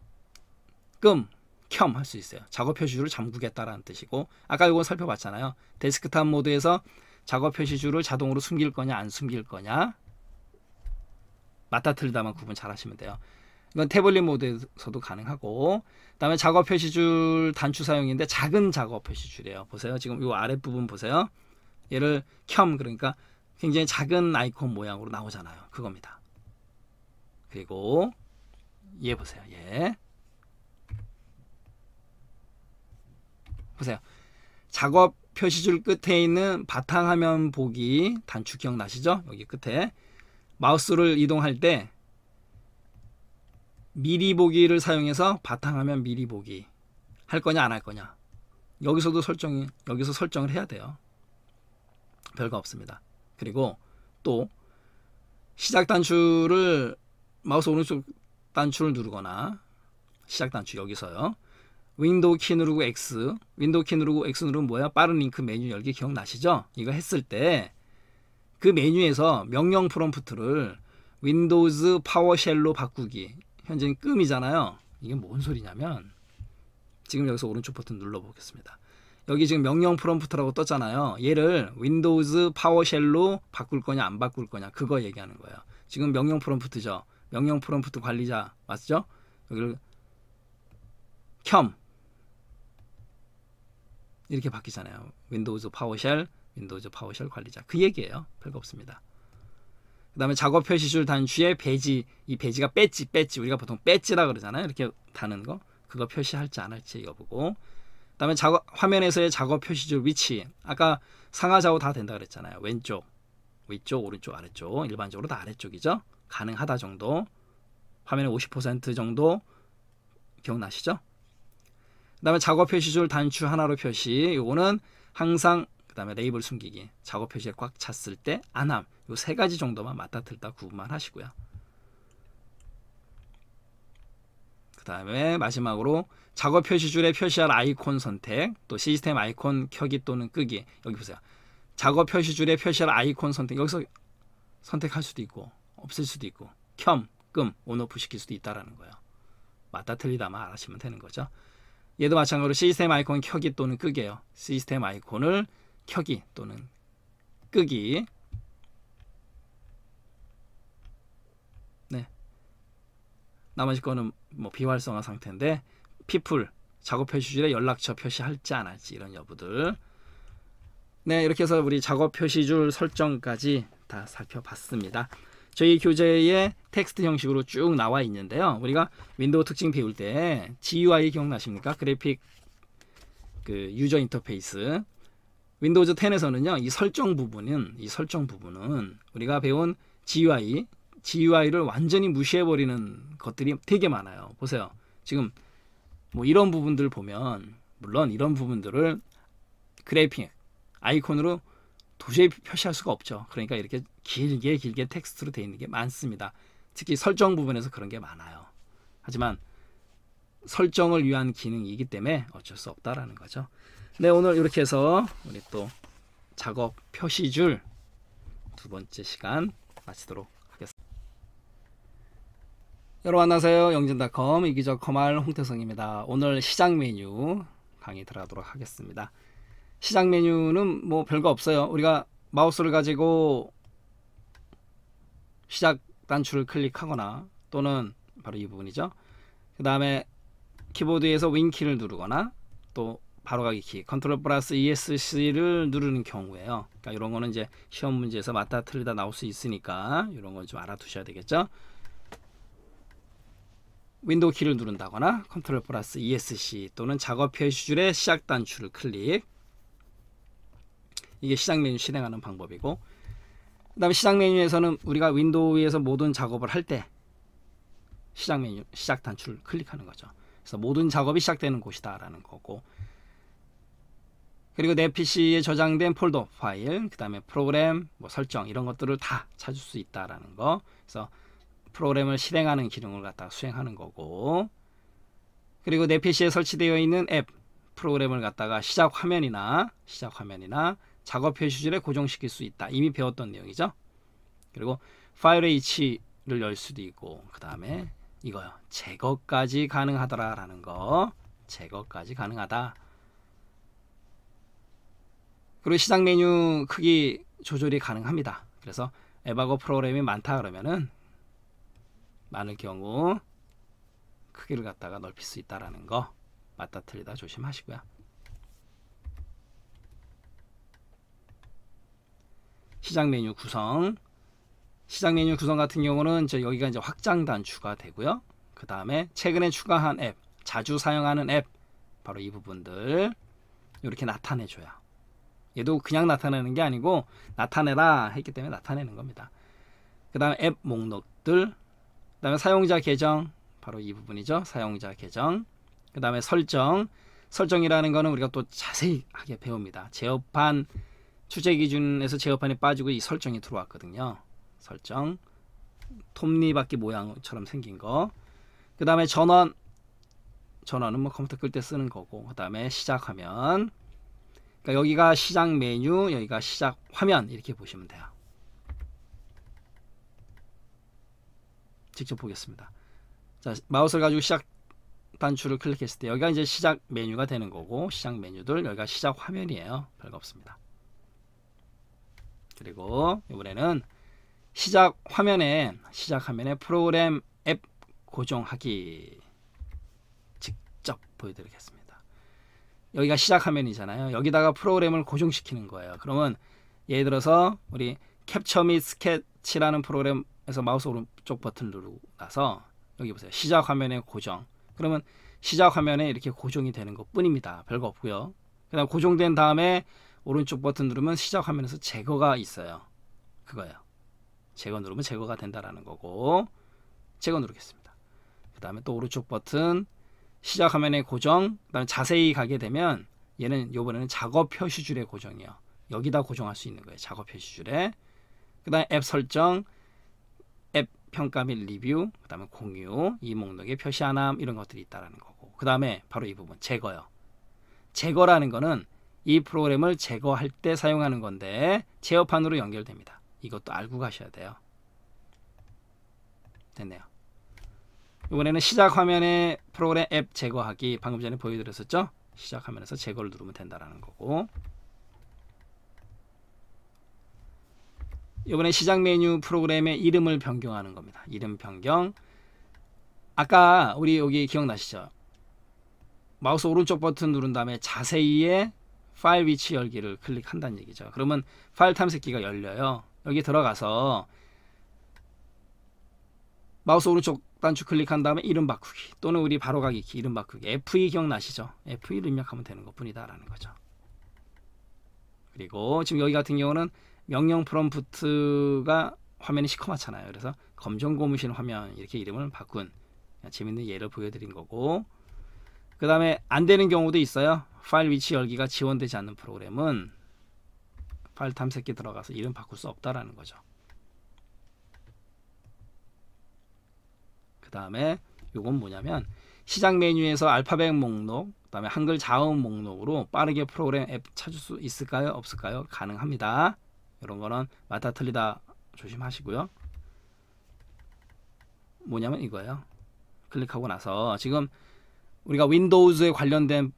끔 겸할수 있어요. 작업 표시줄을 잠그겠다라는 뜻이고 아까 이거 살펴봤잖아요. 데스크탑 모드에서 작업 표시줄을 자동으로 숨길 거냐 안 숨길 거냐 맞다 틀리다만 구분 잘 하시면 돼요. 이건 태블릿 모드에서도 가능하고 그다음에 작업 표시줄 단추 사용인데 작은 작업 표시줄이에요. 보세요. 지금 이 아랫부분 보세요. 얘를 켬 그러니까 굉장히 작은 아이콘 모양으로 나오잖아요. 그겁니다. 그리고 얘 보세요. 얘. 보세요. 작업 표시줄 끝에 있는 바탕화면 보기 단축 기억나시죠? 여기 끝에 마우스를 이동할 때 미리 보기를 사용해서 바탕화면 미리 보기 할 거냐 안 할 거냐 여기서도 설정이 여기서 설정을 해야 돼요. 별거 없습니다. 그리고 또 시작 단추를 마우스 오른쪽 단추를 누르거나 시작 단추 여기서요. 윈도우 키 누르고 X, 윈도우 키 누르고 X 누르면 뭐야? 빠른 링크 메뉴 열기 기억나시죠? 이거 했을 때 그 메뉴에서 명령 프롬프트를 윈도우즈 파워쉘로 바꾸기. 현재는 끔이잖아요. 이게 뭔 소리냐면 지금 여기서 오른쪽 버튼 눌러보겠습니다. 여기 지금 명령 프롬프트라고 떴잖아요. 얘를 윈도우즈 파워쉘로 바꿀 거냐 안 바꿀 거냐 그거 얘기하는 거예요. 지금 명령 프롬프트죠. 명령 프롬프트 관리자 맞죠? 여기를 켬 이렇게 바뀌잖아요. 윈도우즈 파워쉘, 윈도우즈 파워쉘 관리자. 그 얘기예요. 별거 없습니다. 그 다음에 작업 표시줄 단추에 배지, 이 배지가 배지, 배지. 우리가 보통 배지라 그러잖아요. 이렇게 다는 거. 그거 표시할지 안 할지 이거 보고그 다음에 작업, 화면에서의 작업 표시줄 위치. 아까 상하 좌우 다 된다 그랬잖아요. 왼쪽, 위쪽, 오른쪽, 아래쪽. 일반적으로 다 아래쪽이죠. 가능하다 정도. 화면의 50% 정도 기억나시죠? 그다음에 작업 표시줄 단추 하나로 표시. 요거는 항상 그다음에 레이블 숨기기. 작업 표시에 꽉 찼을 때 안함. 요세 가지 정도만 맞다 틀다 구분만 하시고요. 그다음에 마지막으로 작업 표시줄에 표시할 아이콘 선택, 또 시스템 아이콘 켜기 또는 끄기. 여기 보세요. 작업 표시줄에 표시할 아이콘 선택. 여기서 선택할 수도 있고 없을 수도 있고 켬, 끔, 온오프 시킬 수도 있다라는 거예요. 맞다 틀리다만 알아시면 되는 거죠. 얘도 마찬가지로 시스템 아이콘 켜기 또는 끄기예요. 시스템 아이콘을 켜기 또는 끄기 네 나머지 거는 뭐 비활성화 상태인데 피플 작업 표시줄에 연락처 표시할지 안 할지 이런 여부들 네 이렇게 해서 우리 작업 표시줄 설정까지 다 살펴봤습니다. 저희 교재에 텍스트 형식으로 쭉 나와 있는데요. 우리가 윈도우 특징 배울 때 GUI 기억나십니까? 그래픽 그 유저 인터페이스 윈도우즈 10에서는요. 이 설정 부분은 이 설정 부분은 우리가 배운 GUI GUI를 완전히 무시해 버리는 것들이 되게 많아요. 보세요. 지금 뭐 이런 부분들 보면 물론 이런 부분들을 그래픽 아이콘으로 도저히 표시할 수가 없죠. 그러니까 이렇게 길게 길게 텍스트로 되어 있는 게 많습니다. 특히 설정 부분에서 그런 게 많아요. 하지만 설정을 위한 기능이기 때문에 어쩔 수 없다라는 거죠. 네, 오늘 이렇게 해서 우리 또 작업 표시줄 두 번째 시간 마치도록 하겠습니다. 여러분 안녕하세요. 영진닷컴 이기적 커말 홍태성입니다. 오늘 시장 메뉴 강의 들어가도록 하겠습니다. 시작 메뉴는 뭐 별거 없어요. 우리가 마우스를 가지고 시작 단추를 클릭하거나 또는 바로 이 부분이죠. 그 다음에 키보드에서 윙키를 누르거나 또 바로가기 키 컨트롤 플러스 ESC를 누르는 경우에요. 그러니까 이런 거는 이제 시험 문제에서 맞다 틀리다 나올 수 있으니까 이런 건 좀 알아두셔야 되겠죠. 윈도우 키를 누른다거나 컨트롤 플러스 ESC 또는 작업 표시줄의 시작 단추를 클릭 이게 시작 메뉴 실행하는 방법이고 그 다음에 시작 메뉴에서는 우리가 윈도우에서 모든 작업을 할 때 시작 메뉴 시작 단추를 클릭하는 거죠. 그래서 모든 작업이 시작되는 곳이다 라는 거고 그리고 내 PC에 저장된 폴더 파일, 그 다음에 프로그램, 뭐 설정 이런 것들을 다 찾을 수 있다라는 거. 그래서 프로그램을 실행하는 기능을 갖다 가 수행하는 거고 그리고 내 PC에 설치되어 있는 앱 프로그램을 갖다가 시작 화면이나 시작 화면이나 작업 표시줄에 고정시킬 수 있다. 이미 배웠던 내용이죠. 그리고 파일 H를 열 수도 있고 그 다음에 이거요. 제거까지 가능하더라라는 거. 제거까지 가능하다. 그리고 시작 메뉴 크기 조절이 가능합니다. 그래서 에바고 프로그램이 많다 그러면은 많을 경우 크기를 갖다가 넓힐 수 있다라는 거 맞다 틀리다 조심하시고요. 시장 메뉴 구성 시장 메뉴 구성 같은 경우는 이제 여기가 이제 확장 단추가 되고요. 그 다음에 최근에 추가한 앱, 자주 사용하는 앱 바로 이 부분들 이렇게 나타내줘요. 얘도 그냥 나타내는 게 아니고 나타내라 했기 때문에 나타내는 겁니다. 그 다음에 앱 목록들 그 다음에 사용자 계정 바로 이 부분이죠. 사용자 계정 그 다음에 설정 설정이라는 거는 우리가 또 자세하게 배웁니다. 제어판 추재 기준에서 제어판이 빠지고 이 설정이 들어왔거든요. 설정 톱니바퀴 모양처럼 생긴 거. 그 다음에 전원 전원은 뭐 컴퓨터 끌 때 쓰는 거고 그 다음에 시작하면 그러니까 여기가 시작 메뉴 여기가 시작 화면 이렇게 보시면 돼요. 직접 보겠습니다. 자 마우스를 가지고 시작 단추를 클릭했을 때 여기가 이제 시작 메뉴가 되는 거고 시작 메뉴들 여기가 시작 화면이에요. 별거 없습니다. 그리고 이번에는 시작 화면에 시작 화면에 프로그램 앱 고정하기 직접 보여드리겠습니다. 여기가 시작 화면이잖아요. 여기다가 프로그램을 고정시키는 거예요. 그러면 예를 들어서 우리 캡처 및 스케치라는 프로그램에서 마우스 오른쪽 버튼 누르고 나서 여기 보세요. 시작 화면에 고정. 그러면 시작 화면에 이렇게 고정이 되는 것 뿐입니다. 별거 없고요. 그다음 고정된 다음에 오른쪽 버튼 누르면 시작 화면에서 제거가 있어요. 그거예요. 제거 누르면 제거가 된다라는 거고 제거 누르겠습니다. 그 다음에 또 오른쪽 버튼 시작 화면에 고정 그 다음에 자세히 가게 되면 얘는 요번에는 작업 표시줄에 고정이요. 여기다 고정할 수 있는 거예요. 작업 표시줄에 그 다음에 앱 설정 앱 평가 및 리뷰 그 다음에 공유 이 목록에 표시 하나 이런 것들이 있다라는 거고 그 다음에 바로 이 부분 제거요. 제거라는 거는 이 프로그램을 제거할 때 사용하는 건데 제어판으로 연결됩니다. 이것도 알고 가셔야 돼요. 됐네요. 이번에는 시작 화면에 프로그램 앱 제거하기 방금 전에 보여드렸었죠? 시작 화면에서 제거를 누르면 된다라는 거고 이번에 시작 메뉴 프로그램의 이름을 변경하는 겁니다. 이름 변경 아까 우리 여기 기억나시죠? 마우스 오른쪽 버튼 누른 다음에 자세히에 파일 위치 열기를 클릭한다는 얘기죠. 그러면 파일 탐색기가 열려요. 여기 들어가서 마우스 오른쪽 단추 클릭한 다음에 이름 바꾸기 또는 우리 바로가기 키 이름 바꾸기 F2 e 기억나시죠? F2를 e 입력하면 되는 것뿐이다 라는 거죠. 그리고 지금 여기 같은 경우는 명령 프롬프트가 화면이 시커멓잖아요. 그래서 검정 고무신 화면 이렇게 이름을 바꾼 재밌는 예를 보여드린 거고 그 다음에 안 되는 경우도 있어요. 파일 위치 열기가 지원되지 않는 프로그램은 파일 탐색기 들어가서 이름 바꿀 수 없다라는 거죠. 그 다음에 이건 뭐냐면 시작 메뉴에서 알파벳 목록, 그 다음에 한글 자음 목록으로 빠르게 프로그램 앱 찾을 수 있을까요? 없을까요? 가능합니다. 이런 거는 맞다 틀리다 조심하시고요. 뭐냐면 이거예요. 클릭하고 나서 지금 우리가 윈도우즈에 관련된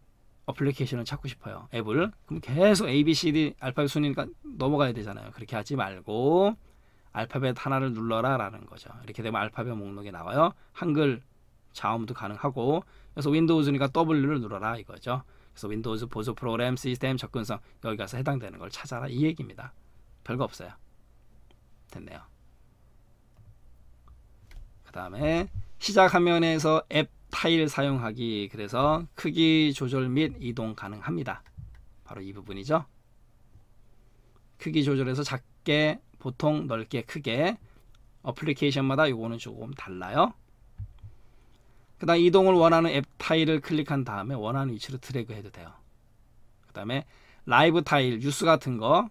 어플리케이션을 찾고 싶어요. 앱을. 그럼 계속 A, B, C, D 알파벳 순위니까 넘어가야 되잖아요. 그렇게 하지 말고 알파벳 하나를 눌러라 라는 거죠. 이렇게 되면 알파벳 목록에 나와요. 한글 자음도 가능하고 그래서 윈도우즈니까 W를 눌러라 이거죠. 그래서 윈도우즈 보조 프로그램 시스템 접근성 여기 가서 해당되는 걸 찾아라 이 얘기입니다. 별거 없어요. 됐네요. 그 다음에 시작 화면에서 앱 타일 사용하기 그래서 크기 조절 및 이동 가능합니다. 바로 이 부분이죠. 크기 조절에서 작게, 보통, 넓게, 크게 어플리케이션마다 요거는 조금 달라요. 그 다음 이동을 원하는 앱 타일을 클릭한 다음에 원하는 위치로 드래그 해도 돼요. 그 다음에 라이브 타일, 뉴스 같은 거,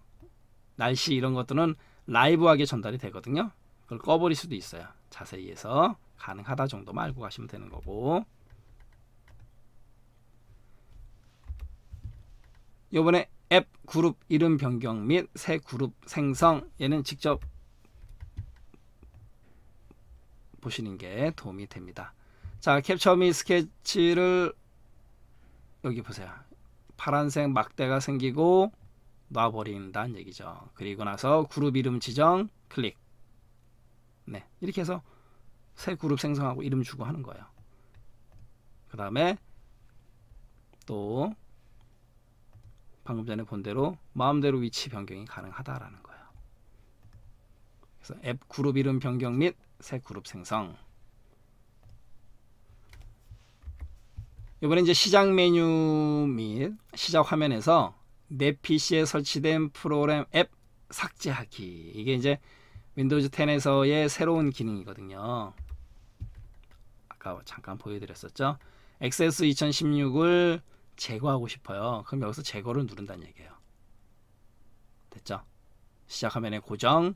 날씨 이런 것들은 라이브하게 전달이 되거든요. 그걸 꺼버릴 수도 있어요. 자세히 해서 가능하다 정도만 알고 가시면 되는 거고 요번에 앱 그룹 이름 변경 및 새 그룹 생성 얘는 직접 보시는 게 도움이 됩니다. 자 캡처 및 스케치를 여기 보세요. 파란색 막대가 생기고 놔버린다는 얘기죠. 그리고 나서 그룹 이름 지정 클릭 네. 이렇게 해서 새 그룹 생성하고 이름 주고 하는 거예요. 그 다음에 또 방금 전에 본 대로 마음대로 위치 변경이 가능하다라는 거예요. 그래서 앱 그룹 이름 변경 및 새 그룹 생성. 이번에 이제 시작 메뉴 및 시작 화면에서 내 PC에 설치된 프로그램 앱 삭제하기. 이게 이제 윈도우즈 10에서의 새로운 기능이거든요. 아까 잠깐 보여드렸었죠. XS 2016을 제거하고 싶어요. 그럼 여기서 제거를 누른다는 얘기예요. 됐죠? 시작 화면에 고정,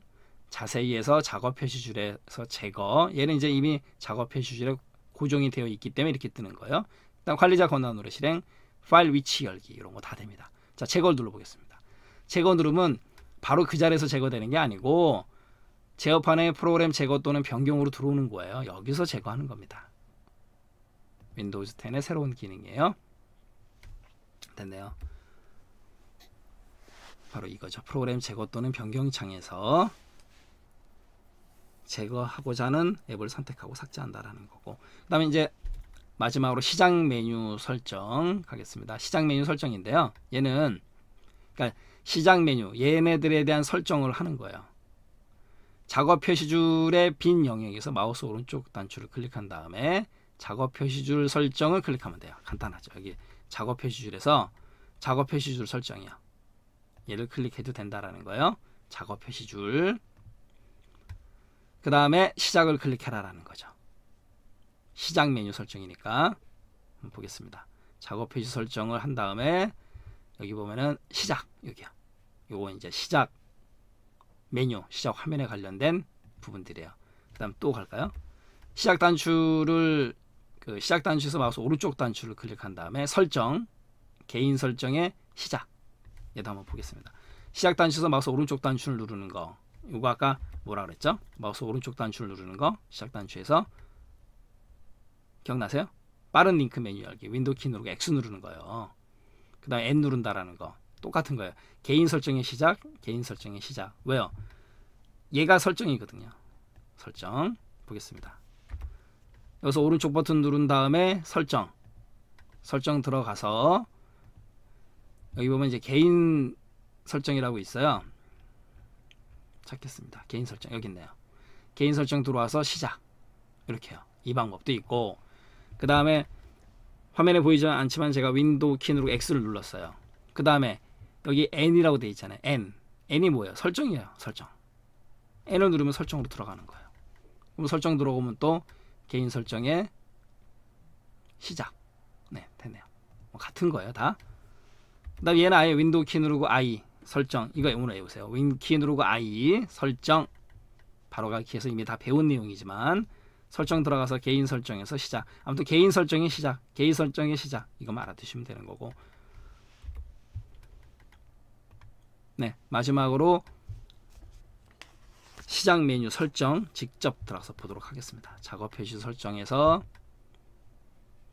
자세히에서 작업 표시줄에서 제거. 얘는 이제 이미 작업 표시줄에 고정이 되어 있기 때문에 이렇게 뜨는 거예요. 일단 관리자 권한으로 실행, 파일 위치 열기 이런 거 다 됩니다. 자, 제거를 눌러보겠습니다. 제거 누르면 바로 그 자리에서 제거되는 게 아니고 제어판에 프로그램 제거 또는 변경으로 들어오는 거예요. 여기서 제거하는 겁니다. 윈도우즈 10의 새로운 기능이에요. 됐네요. 바로 이거죠. 프로그램 제거 또는 변경 창에서 제거하고자 하는 앱을 선택하고 삭제한다라는 거고 그 다음에 이제 마지막으로 시작 메뉴 설정 가겠습니다. 시작 메뉴 설정인데요. 얘는 그러니까 시작 메뉴 얘네들에 대한 설정을 하는 거예요. 작업 표시줄의 빈 영역에서 마우스 오른쪽 단추를 클릭한 다음에 작업 표시줄 설정을 클릭하면 돼요. 간단하죠. 여기 작업 표시줄에서 작업 표시줄 설정이요. 얘를 클릭해도 된다라는 거예요. 작업 표시줄. 그 다음에 시작을 클릭해라라는 거죠. 시작 메뉴 설정이니까 한번 보겠습니다. 작업 표시 설정을 한 다음에 여기 보면은 시작 여기요. 요거 이제 시작 메뉴 시작 화면에 관련된 부분들이에요. 그 다음 또 갈까요? 시작 단추를 그 시작 단추에서 마우스 오른쪽 단추를 클릭한 다음에 설정 개인 설정의 시작 얘도 한번 보겠습니다. 시작 단추에서 마우스 오른쪽 단추를 누르는 거 이거 아까 뭐라 그랬죠? 마우스 오른쪽 단추를 누르는 거 시작 단추에서 기억나세요? 빠른 링크 메뉴 열기 윈도우 키 누르고 X 누르는 거예요. 그 다음에 N 누른다라는 거 똑같은 거예요. 개인 설정의 시작, 개인 설정의 시작. 왜요? 얘가 설정이거든요. 설정 보겠습니다. 여기서 오른쪽 버튼 누른 다음에 설정 설정 들어가서 여기 보면 이제 개인 설정이라고 있어요. 찾겠습니다. 개인 설정 여기 있네요. 개인 설정 들어와서 시작 이렇게요. 이 방법도 있고 그 다음에 화면에 보이지 않지만 제가 윈도우 키 누르고 X를 눌렀어요. 그 다음에 여기 n이라고 되어 있잖아요. n. n이 뭐예요? 설정이에요. 설정. n을 누르면 설정으로 들어가는 거예요. 그럼 설정 들어오면 또 개인 설정에 시작. 네, 됐네요. 뭐 같은 거예요, 다. 그다음 얘는 아예 윈도우 키 누르고 I 설정 이거 영문로해보세요윈키 누르고 I 설정 바로가기에서 이미 다 배운 내용이지만 설정 들어가서 개인 설정에서 시작. 아무튼 개인 설정의 시작, 개인 설정의 시작 이거만 알아두시면 되는 거고 네, 마지막으로 시작 메뉴 설정 직접 들어가서 보도록 하겠습니다. 작업 표시 설정에서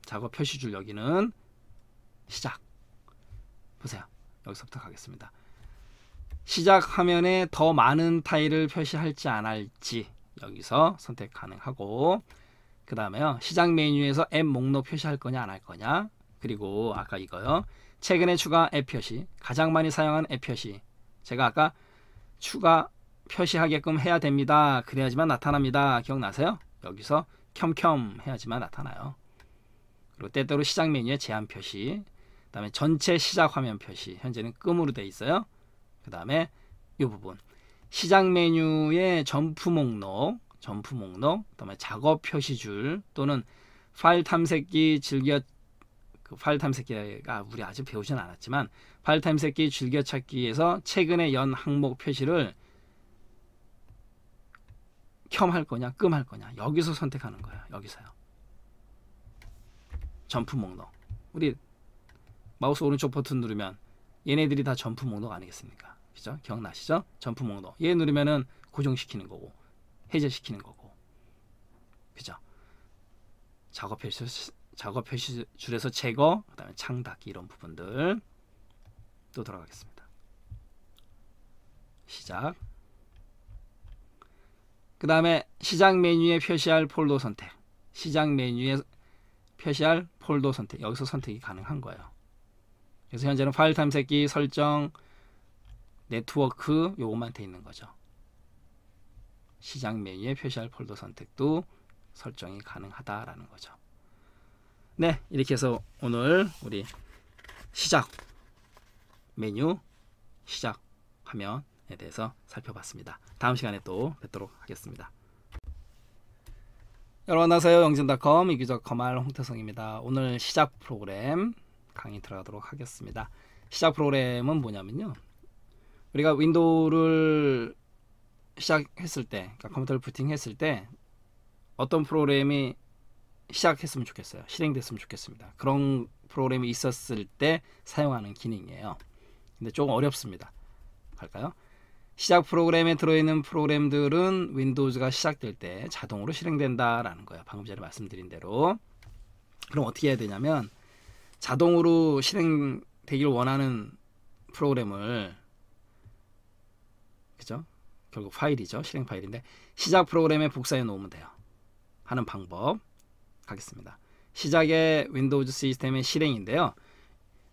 작업 표시줄 여기는 시작 보세요. 여기서부터 가겠습니다. 시작 화면에 더 많은 타일을 표시할지 안 할지 여기서 선택 가능하고 그 다음에요. 시작 메뉴에서 앱 목록 표시할 거냐 안 할 거냐 그리고 아까 이거요. 최근에 추가앱 표시 가장 많이 사용한 앱 표시 제가 아까 추가 표시하게끔 해야 됩니다. 그래야지만 나타납니다. 기억나세요? 여기서 켬켬 해야지만 나타나요. 그리고 때때로 시작 메뉴에 제한 표시, 그 다음에 전체 시작 화면 표시, 현재는 끔으로 되어 있어요. 그 다음에 이 부분, 시작 메뉴의 점프 목록, 점프 목록, 그 다음에 작업 표시줄 또는 파일 탐색기 즐겨 그 파일 탐색기가 우리 아직 배우진 않았지만 발탐 타임 새끼 즐겨찾기에서 최근에 연 항목 표시를 켬할 거냐 끔 할 거냐 여기서 선택하는 거야 여기서요. 점프 목록. 우리 마우스 오른쪽 버튼 누르면 얘네들이 다 점프 목록 아니겠습니까? 그죠? 기억나시죠? 점프 목록. 얘 누르면은 고정시키는 거고 해제시키는 거고. 그죠? 작업 표시 작업 표시 줄에서 제거, 그다음에 창 닫기 이런 부분들. 또 돌아가겠습니다. 시작 그 다음에 시작 메뉴에 표시할 폴더 선택 시작 메뉴에 표시할 폴더 선택 여기서 선택이 가능한 거예요. 그래서 현재는 파일 탐색기 설정 네트워크 요것만 돼 있는 거죠. 시작 메뉴에 표시할 폴더 선택도 설정이 가능하다라는 거죠. 네, 이렇게 해서 오늘 우리 시작 메뉴 시작 화면에 대해서 살펴봤습니다. 다음 시간에 또 뵙도록 하겠습니다. 여러분 안녕하세요. 영진닷컴 이규적 거말 홍태성입니다. 오늘 시작 프로그램 강의 들어가도록 하겠습니다. 시작 프로그램은 뭐냐면요. 우리가 윈도우를 시작했을 때, 그러니까 컴퓨터를 부팅했을 때 어떤 프로그램이 시작했으면 좋겠어요. 실행됐으면 좋겠습니다. 그런 프로그램이 있었을 때 사용하는 기능이에요. 근데 조금 어렵습니다. 갈까요? 시작 프로그램에 들어있는 프로그램들은 윈도우즈가 시작될 때 자동으로 실행된다라는 거예요. 방금 전에 말씀드린 대로. 그럼 어떻게 해야 되냐면 자동으로 실행되길 원하는 프로그램을 그죠? 결국 파일이죠. 실행 파일인데 시작 프로그램에 복사해 놓으면 돼요. 하는 방법 가겠습니다. 시작에 윈도우즈 시스템의 실행인데요.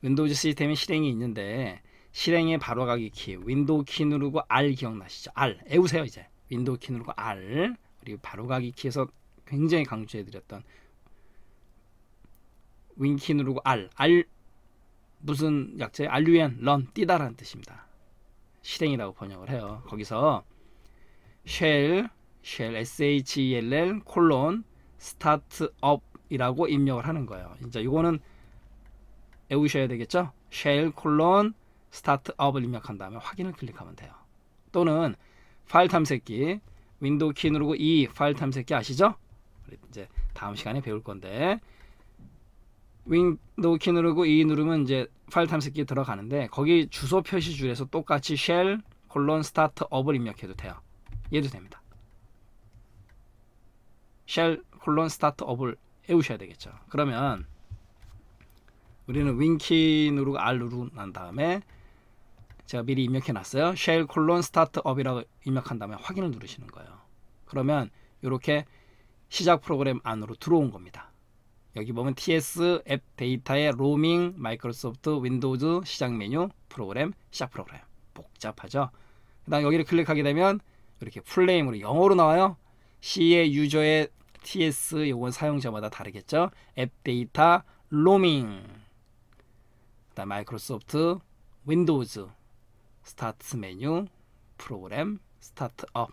윈도우즈 시스템의 실행이 있는데 실행에 바로 가기 키 윈도우 키 누르고 R 기억나시죠? R 애우세요 이제 윈도우 키 누르고 R 그리고 바로 가기 키에서 굉장히 강조해드렸던 윈키 누르고 R R 무슨 약자에 알류엔 런 뛰다라는 뜻입니다. 실행이라고 번역을 해요. 거기서 shell shell shell 콜론 스타트업이라고 입력을 하는 거예요. 이제 이거는 외우셔야 되겠죠? shell 콜론 스타트업을 입력한 다음에 확인을 클릭하면 돼요. 또는 파일 탐색기 윈도우 키 누르고 이 e 파일 탐색기 아시죠? 이제 다음 시간에 배울 건데 윈도우 키 누르고 이 e 누르면 이제 파일 탐색기 들어가는데 거기 주소 표시 줄에서 똑같이 쉘 콜론 스타트업을 입력해도 돼요. 얘도 됩니다. 쉘 콜론 스타트업을 외우셔야 되겠죠. 그러면 우리는 윈키 누르고 R 누르고 난 다음에 제가 미리 입력해 놨어요. s 콜론 스타트업이라고 입력한 다음에 확인을 누르시는 거예요. 그러면 이렇게 시작 프로그램 안으로 들어온 겁니다. 여기 보면 TS 앱 데이터의 로밍 마이크로소프트 윈도우즈 시작 메뉴 프로그램 시작 프로그램 복잡하죠. 그다음 여기를 클릭하게 되면 이렇게 플레임으로 영어로 나와요. C의 유저의 TS 요건 사용자마다 다르겠죠. 앱 데이터 로밍 그다음 마이크로소프트 윈도우즈 스타트 메뉴, 프로그램, 스타트업.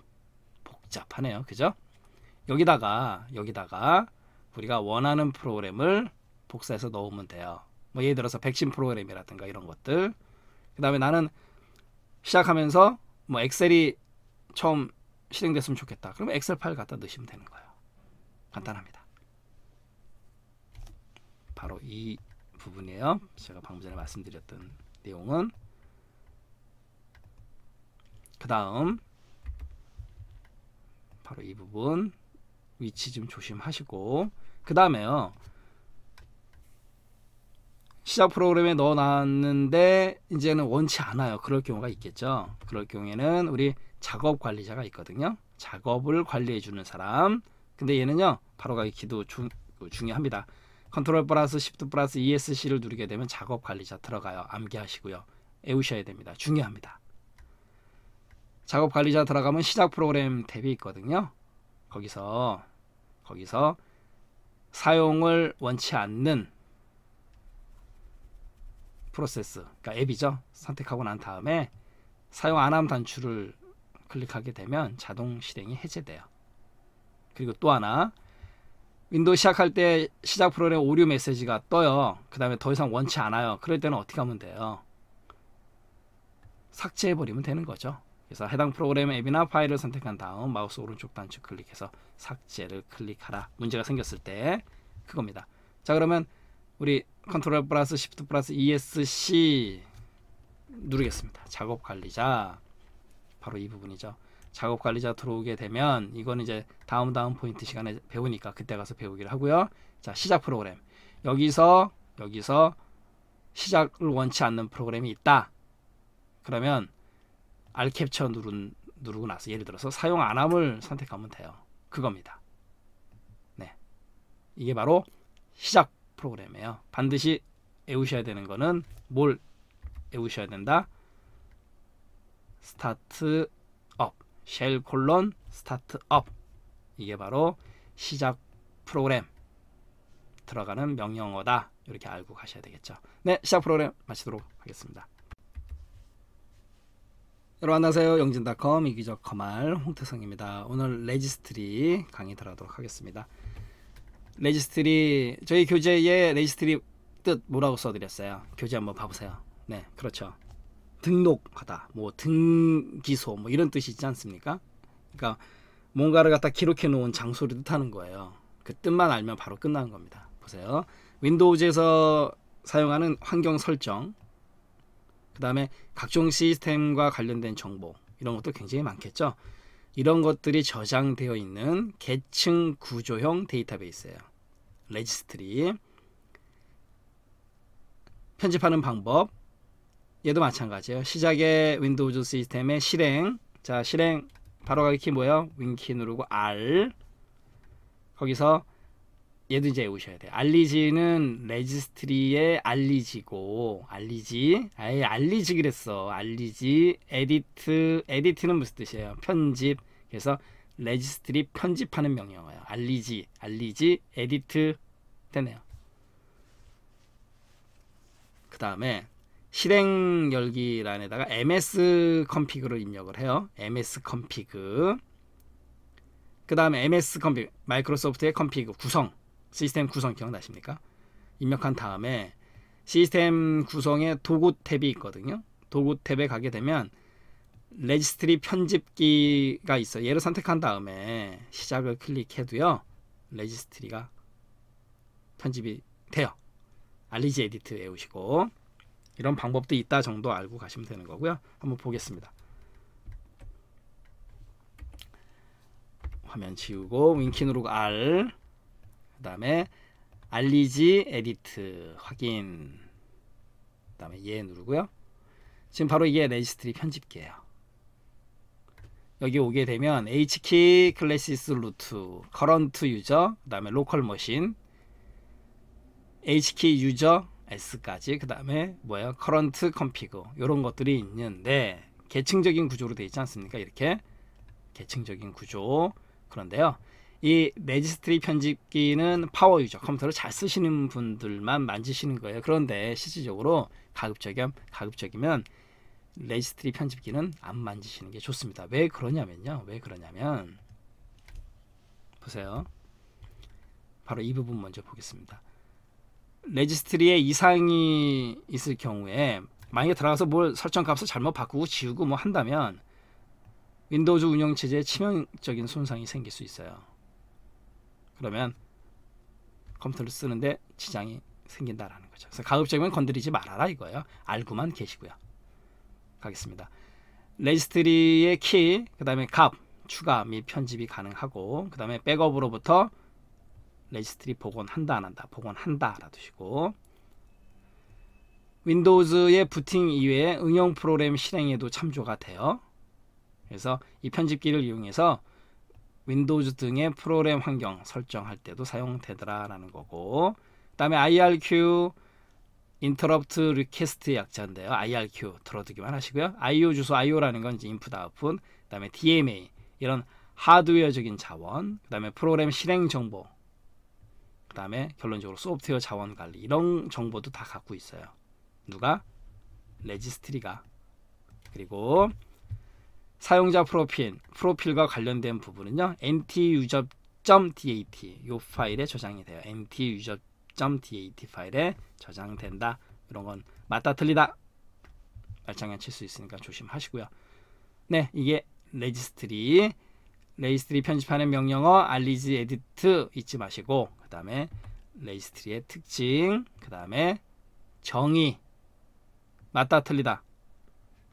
복잡하네요. 그죠? 여기다가 여기다가 우리가 원하는 프로그램을 복사해서 넣으면 돼요. 뭐 예를 들어서 백신 프로그램이라든가 이런 것들. 그 다음에 나는 시작하면서 뭐 엑셀이 처음 실행됐으면 좋겠다. 그러면 엑셀 파일 갖다 넣으시면 되는 거예요. 간단합니다. 바로 이 부분이에요. 제가 방금 전에 말씀드렸던 내용은 그 다음 바로 이 부분 위치 좀 조심하시고 그 다음에요 시작 프로그램에 넣어놨는데 이제는 원치 않아요 그럴 경우가 있겠죠 그럴 경우에는 우리 작업 관리자가 있거든요 작업을 관리해 주는 사람 근데 얘는요 바로가기 기도 중, 중요합니다 컨트롤 플러스 e s h i 플러스 ESC를 누르게 되면 작업 관리자 들어가요 암기하시고요 애우셔야 됩니다 중요합니다 작업 관리자 들어가면 시작 프로그램 탭이 있거든요. 거기서 거기서 사용을 원치 않는 프로세스, 그러니까 앱이죠. 선택하고 난 다음에 사용 안 함 단추를 클릭하게 되면 자동 실행이 해제돼요. 그리고 또 하나 윈도우 시작할 때 시작 프로그램 오류 메시지가 떠요. 그 다음에 더 이상 원치 않아요. 그럴 때는 어떻게 하면 돼요? 삭제해버리면 되는 거죠. 그래서 해당 프로그램 앱이나 파일을 선택한 다음 마우스 오른쪽 단축 클릭해서 삭제를 클릭하라. 문제가 생겼을 때 그겁니다. 자 그러면 우리 컨트롤 플러스 시프트 플러스 ESC 누르겠습니다. 작업 관리자 바로 이 부분이죠. 작업 관리자 들어오게 되면 이건 이제 다음 다음 포인트 시간에 배우니까 그때 가서 배우기를 하고요. 자 시작 프로그램 여기서 여기서 시작을 원치 않는 프로그램이 있다. 그러면 R 캡처 누른 누르고 나서 예를 들어서 사용 안함을 선택하면 돼요. 그겁니다. 네. 이게 바로 시작 프로그램이에요. 반드시 외우셔야 되는 거는 뭘 외우셔야 된다? 스타트 업쉘 콜론 스타트 업 이게 바로 시작 프로그램 들어가는 명령어다 이렇게 알고 가셔야 되겠죠 네 시작 프로그램 마치도록 하겠습니다 여러분 안녕하세요. 영진닷컴 이기적 커말 홍태성입니다. 오늘 레지스트리 강의 들어가도록 하겠습니다. 레지스트리 저희 교재에 레지스트리 뜻 뭐라고 써드렸어요? 교재 한번 봐보세요. 네, 그렇죠. 등록하다, 뭐 등기소 뭐 이런 뜻이 있지 않습니까? 그러니까 뭔가를 갖다 기록해 놓은 장소를 뜻하는 거예요. 그 뜻만 알면 바로 끝나는 겁니다. 보세요. 윈도우즈에서 사용하는 환경 설정 그 다음에 각종 시스템과 관련된 정보 이런 것도 굉장히 많겠죠. 이런 것들이 저장되어 있는 계층 구조형 데이터베이스예요. 레지스트리 편집하는 방법 얘도 마찬가지예요. 시작에 윈도우즈 시스템의 실행 자 실행 바로 가기 키 뭐예요? 윈키 누르고 R 거기서 얘도 이제 오셔야 돼요. 알리지는 레지스트리의 알리지고 알리지 아예 알리지 그랬어. 알리지 에디트 에디트는 무슨 뜻이에요? 편집. 그래서 레지스트리 편집하는 명령어예요. 알리지 알리지 에디트 되네요. 그 다음에 실행 열기란에다가 ms 컴피그로 입력을 해요. ms 컴피그 그 다음에 ms 컴피그 마이크로소프트의 컴피그 구성 시스템 구성 기억나십니까? 입력한 다음에 시스템 구성에 도구 탭이 있거든요. 도구 탭에 가게 되면 레지스트리 편집기가 있어. 요 얘를 선택한 다음에 시작을 클릭해도요. 레지스트리가 편집이 돼요. 알리지 에디트 외우시고 이런 방법도 있다 정도 알고 가시면 되는 거고요. 한번 보겠습니다. 화면 지우고 윙키 누르고 R 그 다음에 알리지 에디트 확인 그 다음에 예 누르고요 지금 바로 이게 레지스트리 편집기예요 여기 오게 되면 h키 클래시스 루트 커런트 유저 그 다음에 로컬 머신 h키 유저 s까지 그 다음에 뭐예요 커런트 컴피그 이런 것들이 있는데 계층적인 구조로 되어 있지 않습니까 이렇게 계층적인 구조 그런데요 이 레지스트리 편집기는 파워 유저 컴퓨터를 잘 쓰시는 분들만 만지시는 거예요. 그런데 실질적으로 가급적이면 가급적이면 레지스트리 편집기는 안 만지시는 게 좋습니다. 왜 그러냐면요. 왜 그러냐면 보세요. 바로 이 부분 먼저 보겠습니다. 레지스트리에 이상이 있을 경우에 만약에 들어가서 뭘 설정 값을 잘못 바꾸고 지우고 뭐 한다면 윈도우즈 운영체제에 치명적인 손상이 생길 수 있어요. 그러면 컴퓨터를 쓰는데 지장이 생긴다라는 거죠. 그래서 가급적이면 건드리지 말아라 이거예요. 알고만 계시고요. 가겠습니다. 레지스트리의 키, 그 다음에 값, 추가 및 편집이 가능하고 그 다음에 백업으로부터 레지스트리 복원한다 안 한다 복원한다 알아두시고 윈도우즈의 부팅 이외에 응용 프로그램 실행에도 참조가 돼요. 그래서 이 편집기를 이용해서 윈도우즈 등의 프로그램 환경 설정할 때도 사용되더라라는 거고 그다음에 IRQ 인터럽트 리퀘스트 약자인데요. IRQ 들어두기만 하시고요. IO 주소 IO라는 건 이제 인풋 아웃풋 그다음에 DMA 이런 하드웨어적인 자원 그다음에 프로그램 실행 정보 그다음에 결론적으로 소프트웨어 자원 관리 이런 정보도 다 갖고 있어요. 누가 레지스트리가 그리고 사용자 프로필, 프로필과 관련된 부분은요. ntuser.dat 이 파일에 저장이 돼요. ntuser.dat 파일에 저장된다. 이런 건 맞다 틀리다. 말장난 칠수 있으니까 조심하시고요. 네, 이게 레지스트리 레지스트리 편집하는 명령어 알리지 에디트 잊지 마시고 그 다음에 레지스트리의 특징 그 다음에 정의 맞다 틀리다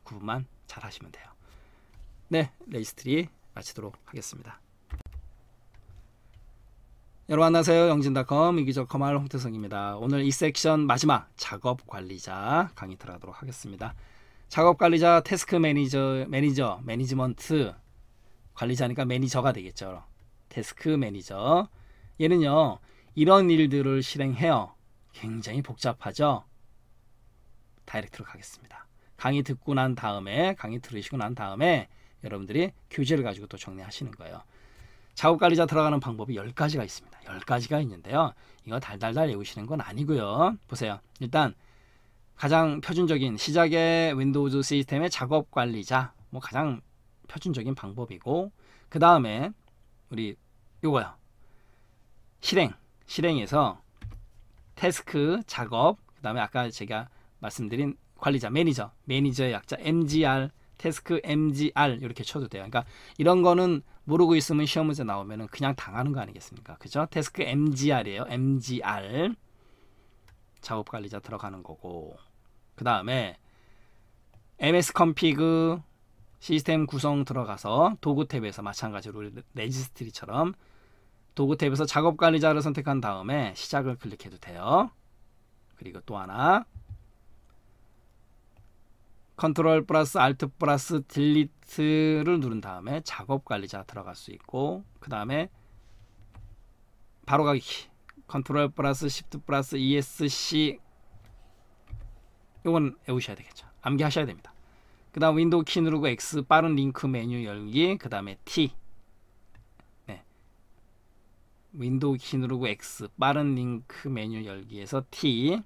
구분만 잘 하시면 돼요. 네, 레이스트리 마치도록 하겠습니다. 여러분 안녕하세요. 영진닷컴 이기적 커말 홍태성입니다. 오늘 이 섹션 마지막 작업 관리자 강의 들어가도록 하겠습니다. 작업 관리자, 태스크 매니저, 매니저, 매니지먼트 관리자니까 매니저가 되겠죠. 태스크 매니저. 얘는요. 이런 일들을 실행해요. 굉장히 복잡하죠. 다이렉트로 가겠습니다. 강의 듣고 난 다음에 강의 들으시고 난 다음에 여러분들이 교재를 가지고 또 정리하시는 거예요. 작업 관리자 들어가는 방법이 1 0가지가 있습니다. 1 0가지가 있는데요. 이거 달달달 외우시는 건 아니고요. 보세요. 일단 가장 표준적인 시작의 윈도우즈 시스템의 작업 관리자 뭐 가장 표준적인 방법이고 그 다음에 우리 이거요 실행 실행에서 태스크 작업 그 다음에 아까 제가 말씀드린 관리자 매니저 매니저의 약자 MGR 태스크 MGR 이렇게 쳐도 돼요. 그러니까 이런 거는 모르고 있으면 시험 문제 나오면 그냥 당하는 거 아니겠습니까? 그죠? 태스크 MGR이에요. MGR 작업 관리자 들어가는 거고 그 다음에 MS 컴피그 시스템 구성 들어가서 도구 탭에서 마찬가지로 레지스트리처럼 도구 탭에서 작업 관리자를 선택한 다음에 시작을 클릭해도 돼요. 그리고 또 하나 컨트롤 플러스 알트 플러스 딜리트를 누른 다음에 작업 관리자 들어갈 수 있고 그 다음에 바로가기 키 컨트롤 플러스 시프트 플러스 ESC 이건 외우셔야 되겠죠. 암기하셔야 됩니다. 그 다음 윈도우 키 누르고 X 빠른 링크 메뉴 열기 그 다음에 T 네. 윈도우 키 누르고 X 빠른 링크 메뉴 열기에서 T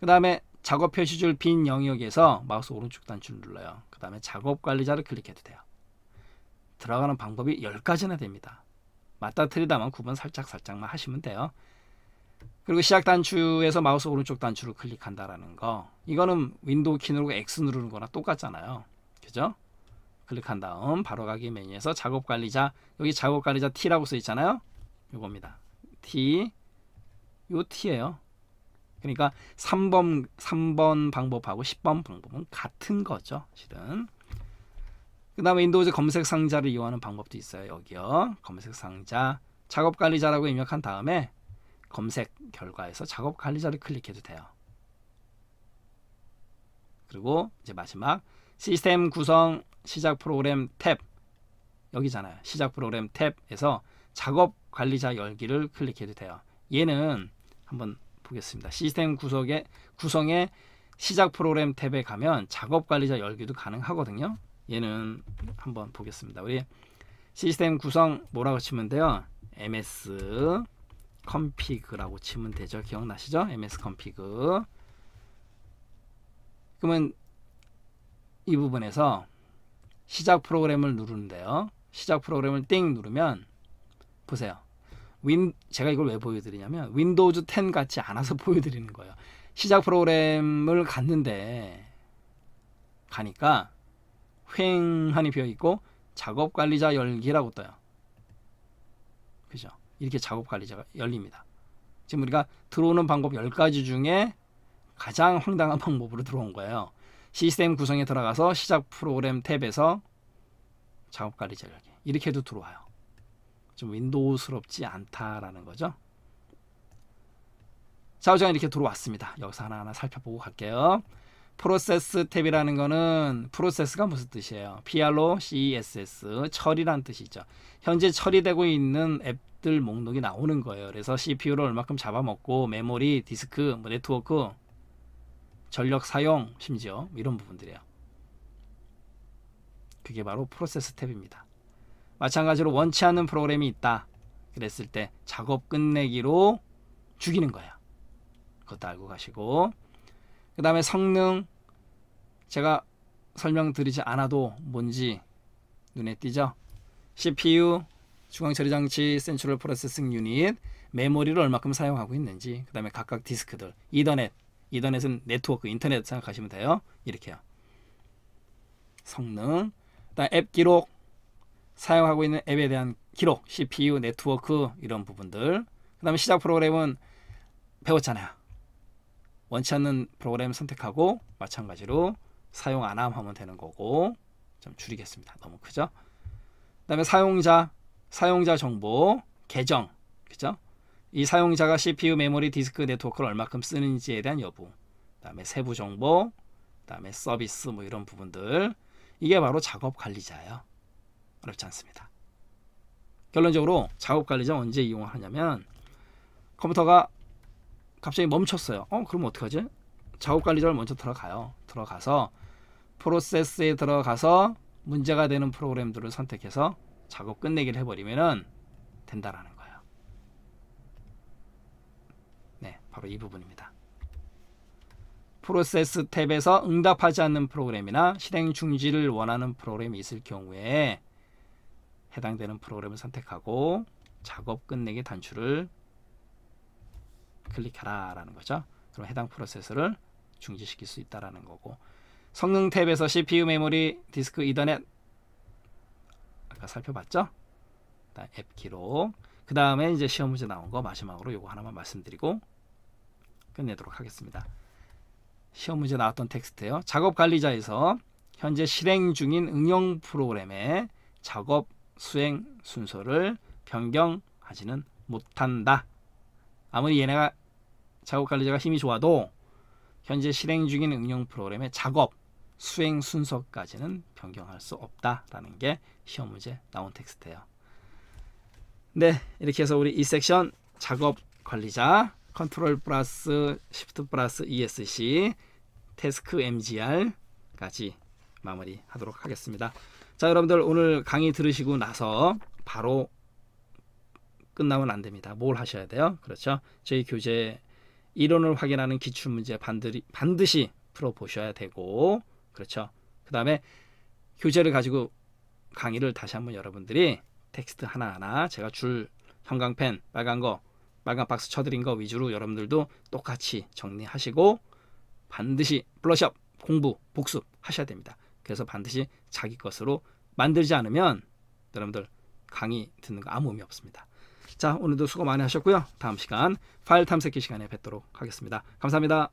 그 다음에 작업 표시줄 빈 영역에서 마우스 오른쪽 단추를 눌러요. 그 다음에 작업 관리자를 클릭해도 돼요. 들어가는 방법이 10가지나 됩니다. 맞다 틀리다만 구분 살짝살짝만 하시면 돼요. 그리고 시작 단추에서 마우스 오른쪽 단추를 클릭한다라는 거 이거는 윈도우 키 누르고 X 누르는 거나 똑같잖아요. 그죠? 클릭한 다음 바로 가기 메뉴에서 작업 관리자 여기 작업 관리자 T라고 써 있잖아요. 이겁니다. T 요 t 에요 그러니까 3번, 3번 방법하고 10번 방법은 같은 거죠. 실은. 그 다음에 인도우즈 검색 상자를 이용하는 방법도 있어요. 여기요. 검색 상자 작업 관리자라고 입력한 다음에 검색 결과에서 작업 관리자를 클릭해도 돼요. 그리고 이제 마지막 시스템 구성 시작 프로그램 탭 여기잖아요. 시작 프로그램 탭에서 작업 관리자 열기를 클릭해도 돼요. 얘는 한번 보겠습니다. 시스템 구성에구성에 시작 프로그램 탭에 가면 작업 관리자 열기도 가능하거든요. 얘는 한번 보겠습니다. 우리 시스템 구성 뭐라고 치면 돼요? ms 컴피그라고 치면 되죠. 기억나시죠? ms 컴피그 그러면 이 부분에서 시작 프로그램을 누르는데요. 시작 프로그램을 띵 누르면 보세요. 윈 제가 이걸 왜 보여드리냐면 윈도우즈 10 같지 않아서 보여드리는 거예요. 시작 프로그램을 갔는데 가니까 휑하니 비어 있고 작업 관리자 열기라고 떠요. 그죠? 이렇게 작업 관리자가 열립니다. 지금 우리가 들어오는 방법 10가지 중에 가장 황당한 방법으로 들어온 거예요. 시스템 구성에 들어가서 시작 프로그램 탭에서 작업 관리자 열기. 이렇게 해도 들어와요. 좀 윈도우스럽지 않다라는 거죠. 자, 우선이 이렇게 들어왔습니다. 여기서 하나하나 살펴보고 갈게요. 프로세스 탭이라는 거는 프로세스가 무슨 뜻이에요? PRO CESS 처리란 뜻이죠. 현재 처리되고 있는 앱들 목록이 나오는 거예요. 그래서 CPU를 얼마큼 잡아먹고 메모리, 디스크, 뭐 네트워크, 전력 사용 심지어 이런 부분들이에요. 그게 바로 프로세스 탭입니다. 마찬가지로 원치 않는 프로그램이 있다. 그랬을 때 작업 끝내기로 죽이는 거야. 그것도 알고 가시고. 그 다음에 성능. 제가 설명드리지 않아도 뭔지 눈에 띄죠? CPU, 중앙처리 장치, 센츄럴 프로세싱 유닛, 메모리를 얼마큼 사용하고 있는지, 그 다음에 각각 디스크들, 이더넷, 이더넷은 네트워크, 인터넷 생각하시면 돼요. 이렇게요. 성능, 그 다음 앱 기록, 사용하고 있는 앱에 대한 기록, CPU, 네트워크 이런 부분들. 그다음에 시작 프로그램은 배웠잖아요. 원치 않는 프로그램 선택하고 마찬가지로 사용 안 함 하면 되는 거고 좀 줄이겠습니다. 너무 크죠? 그다음에 사용자, 사용자 정보, 계정, 그죠? 이 사용자가 CPU, 메모리, 디스크, 네트워크를 얼마큼 쓰는지에 대한 여부, 그다음에 세부 정보, 그다음에 서비스 뭐 이런 부분들 이게 바로 작업 관리자예요. 어렵지 않습니다. 결론적으로 작업 관리자 언제 이용하냐면 컴퓨터가 갑자기 멈췄어요. 어, 그럼 어떡하지? 작업 관리자를 먼저 들어가요. 들어가서 프로세스에 들어가서 문제가 되는 프로그램들을 선택해서 작업 끝내기를 해버리면 된다라는 거예요. 네, 바로 이 부분입니다. 프로세스 탭에서 응답하지 않는 프로그램이나 실행 중지를 원하는 프로그램이 있을 경우에 해당되는 프로그램을 선택하고 작업 끝내기 단추를 클릭하라 라는 거죠. 그럼 해당 프로세스를 중지시킬 수 있다라는 거고 성능 탭에서 CPU 메모리 디스크 이더넷 아까 살펴봤죠? 앱 기록 그 다음에 이제 시험 문제 나온 거 마지막으로 요거 하나만 말씀드리고 끝내도록 하겠습니다. 시험 문제 나왔던 텍스트예요. 작업 관리자에서 현재 실행 중인 응용 프로그램의 작업 수행 순서를 변경하지는 못한다. 아무리 얘네가 작업 관리자가 힘이 좋아도 현재 실행 중인 응용 프로그램의 작업 수행 순서까지는 변경할 수 없다라는 게 시험 문제 나온 텍스트예요. 네, 이렇게 해서 우리 이 섹션 작업 관리자 컨트롤 플러스 시프트 플러스 ESC 태스크 MGR까지 마무리하도록 하겠습니다. 자, 여러분들 오늘 강의 들으시고 나서 바로 끝나면 안 됩니다. 뭘 하셔야 돼요? 그렇죠? 저희 교재 이론을 확인하는 기출 문제 반드시 반드시 풀어 보셔야 되고 그렇죠? 그다음에 교재를 가지고 강의를 다시 한번 여러분들이 텍스트 하나하나 제가 줄 형광펜 빨간 거 빨간 박스 쳐드린 거 위주로 여러분들도 똑같이 정리하시고 반드시 플러셔업 공부 복습 하셔야 됩니다. 그래서 반드시 자기 것으로 만들지 않으면 여러분들 강의 듣는 거 아무 의미 없습니다. 자 오늘도 수고 많이 하셨고요. 다음 시간 파일 탐색기 시간에 뵙도록 하겠습니다. 감사합니다.